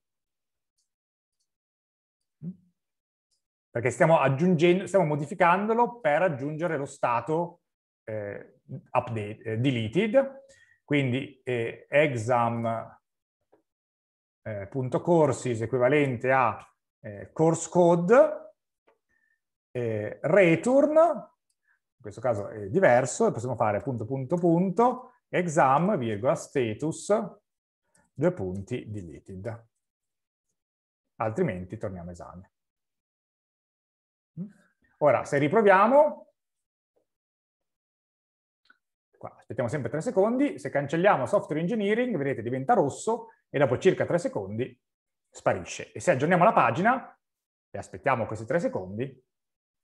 perché stiamo aggiungendo, stiamo modificandolo per aggiungere lo stato eh, update, eh, deleted quindi eh, exam.courses eh, equivalente a eh, course code, eh, return, in questo caso è diverso, possiamo fare punto punto punto, exam, virgola, status, due punti, deleted. Altrimenti torniamo esame. Ora, se riproviamo, Qua, aspettiamo sempre 3 secondi, se cancelliamo software engineering, vedete, diventa rosso e dopo circa 3 secondi sparisce. E se aggiorniamo la pagina e aspettiamo questi 3 secondi,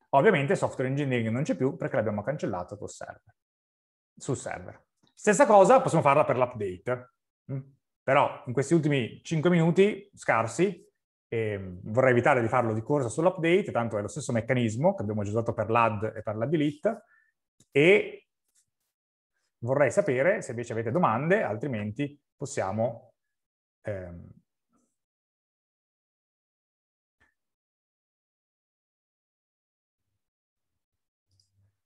ovviamente software engineering non c'è più perché l'abbiamo cancellato server, sul server. Stessa cosa possiamo farla per l'update, mm? però in questi ultimi 5 minuti scarsi eh, vorrei evitare di farlo di corsa sull'update, tanto è lo stesso meccanismo che abbiamo già usato per l'add e per la delete, e vorrei sapere se invece avete domande, altrimenti possiamo... Ehm...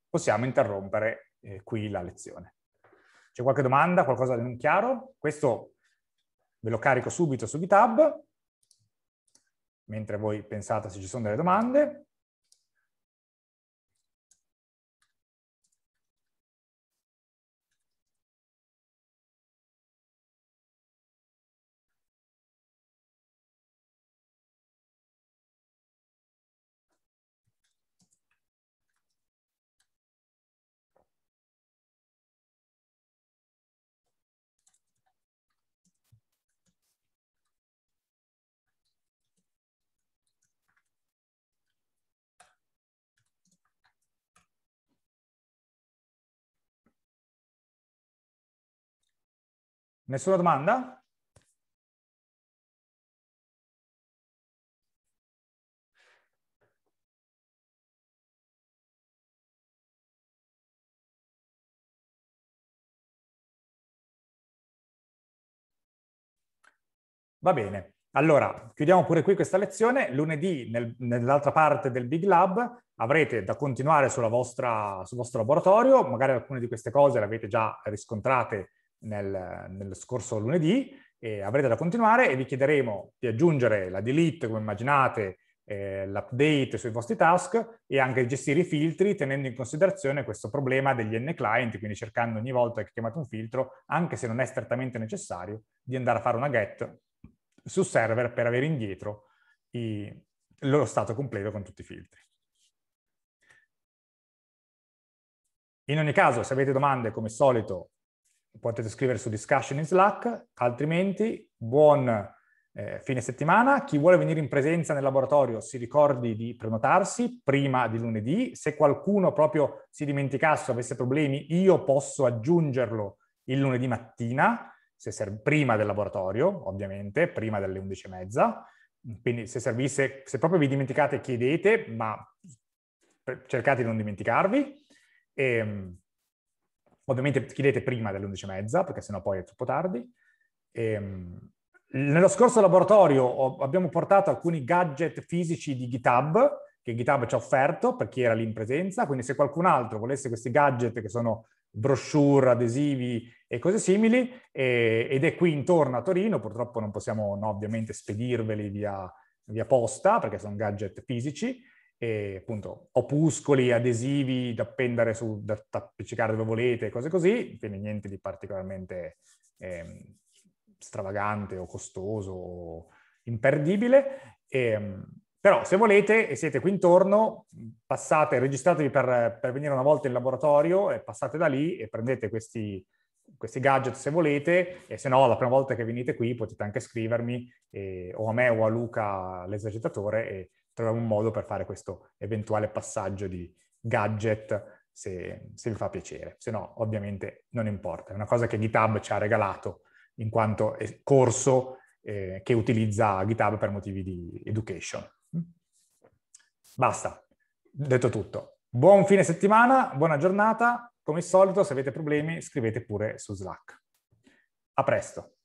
possiamo interrompere eh, qui la lezione. C'è qualche domanda, qualcosa di non chiaro? Questo ve lo carico subito su GitHub, mentre voi pensate se ci sono delle domande. Nessuna domanda? Va bene. Allora, chiudiamo pure qui questa lezione. Lunedì, nel, nell'altra parte del Big Lab, avrete da continuare vostra, sul vostro laboratorio. Magari alcune di queste cose le avete già riscontrate nel, nel scorso lunedì, avrete da continuare e vi chiederemo di aggiungere la delete, come immaginate, eh, l'update sui vostri task e anche di gestire i filtri tenendo in considerazione questo problema degli n client, quindi cercando ogni volta che chiamate un filtro, anche se non è strettamente necessario, di andare a fare una get su server per avere indietro i, il stato completo con tutti i filtri. In ogni caso, se avete domande, come solito, potete scrivere su discussion in Slack, altrimenti buon eh, fine settimana. Chi vuole venire in presenza nel laboratorio si ricordi di prenotarsi prima di lunedì. Se qualcuno proprio si dimenticasse o avesse problemi, io posso aggiungerlo il lunedì mattina, ser- prima del laboratorio, ovviamente, prima delle 11.30. Quindi se servisse, se proprio vi dimenticate, chiedete, ma cercate di non dimenticarvi. E, ehm, Ovviamente chiedete prima delle 11.30 perché sennò poi è troppo tardi. E, ehm, nello scorso laboratorio ho, abbiamo portato alcuni gadget fisici di GitHub che GitHub ci ha offerto per chi era lì in presenza, quindi se qualcun altro volesse questi gadget che sono brochure, adesivi e cose simili, e, ed è qui intorno a Torino, purtroppo non possiamo no, ovviamente spedirveli via, via posta perché sono gadget fisici, e appunto opuscoli, adesivi da appendere su, da, appiccicare dove volete, cose così, quindi niente di particolarmente eh, stravagante o costoso o imperdibile. E, ehm, però se volete e siete qui intorno, passate, registratevi per, per, venire una volta in laboratorio e passate da lì e prendete questi, questi gadget se volete e se no la prima volta che venite qui potete anche scrivermi eh, o a me o a Luca l'esercitatore e troviamo un modo per fare questo eventuale passaggio di gadget se, se vi fa piacere. Se no, ovviamente non importa. È una cosa che GitHub ci ha regalato in quanto corso eh, che utilizza GitHub per motivi di education. Basta, detto tutto. Buon fine settimana, buona giornata. Come al solito, se avete problemi, scrivete pure su Slack. A presto.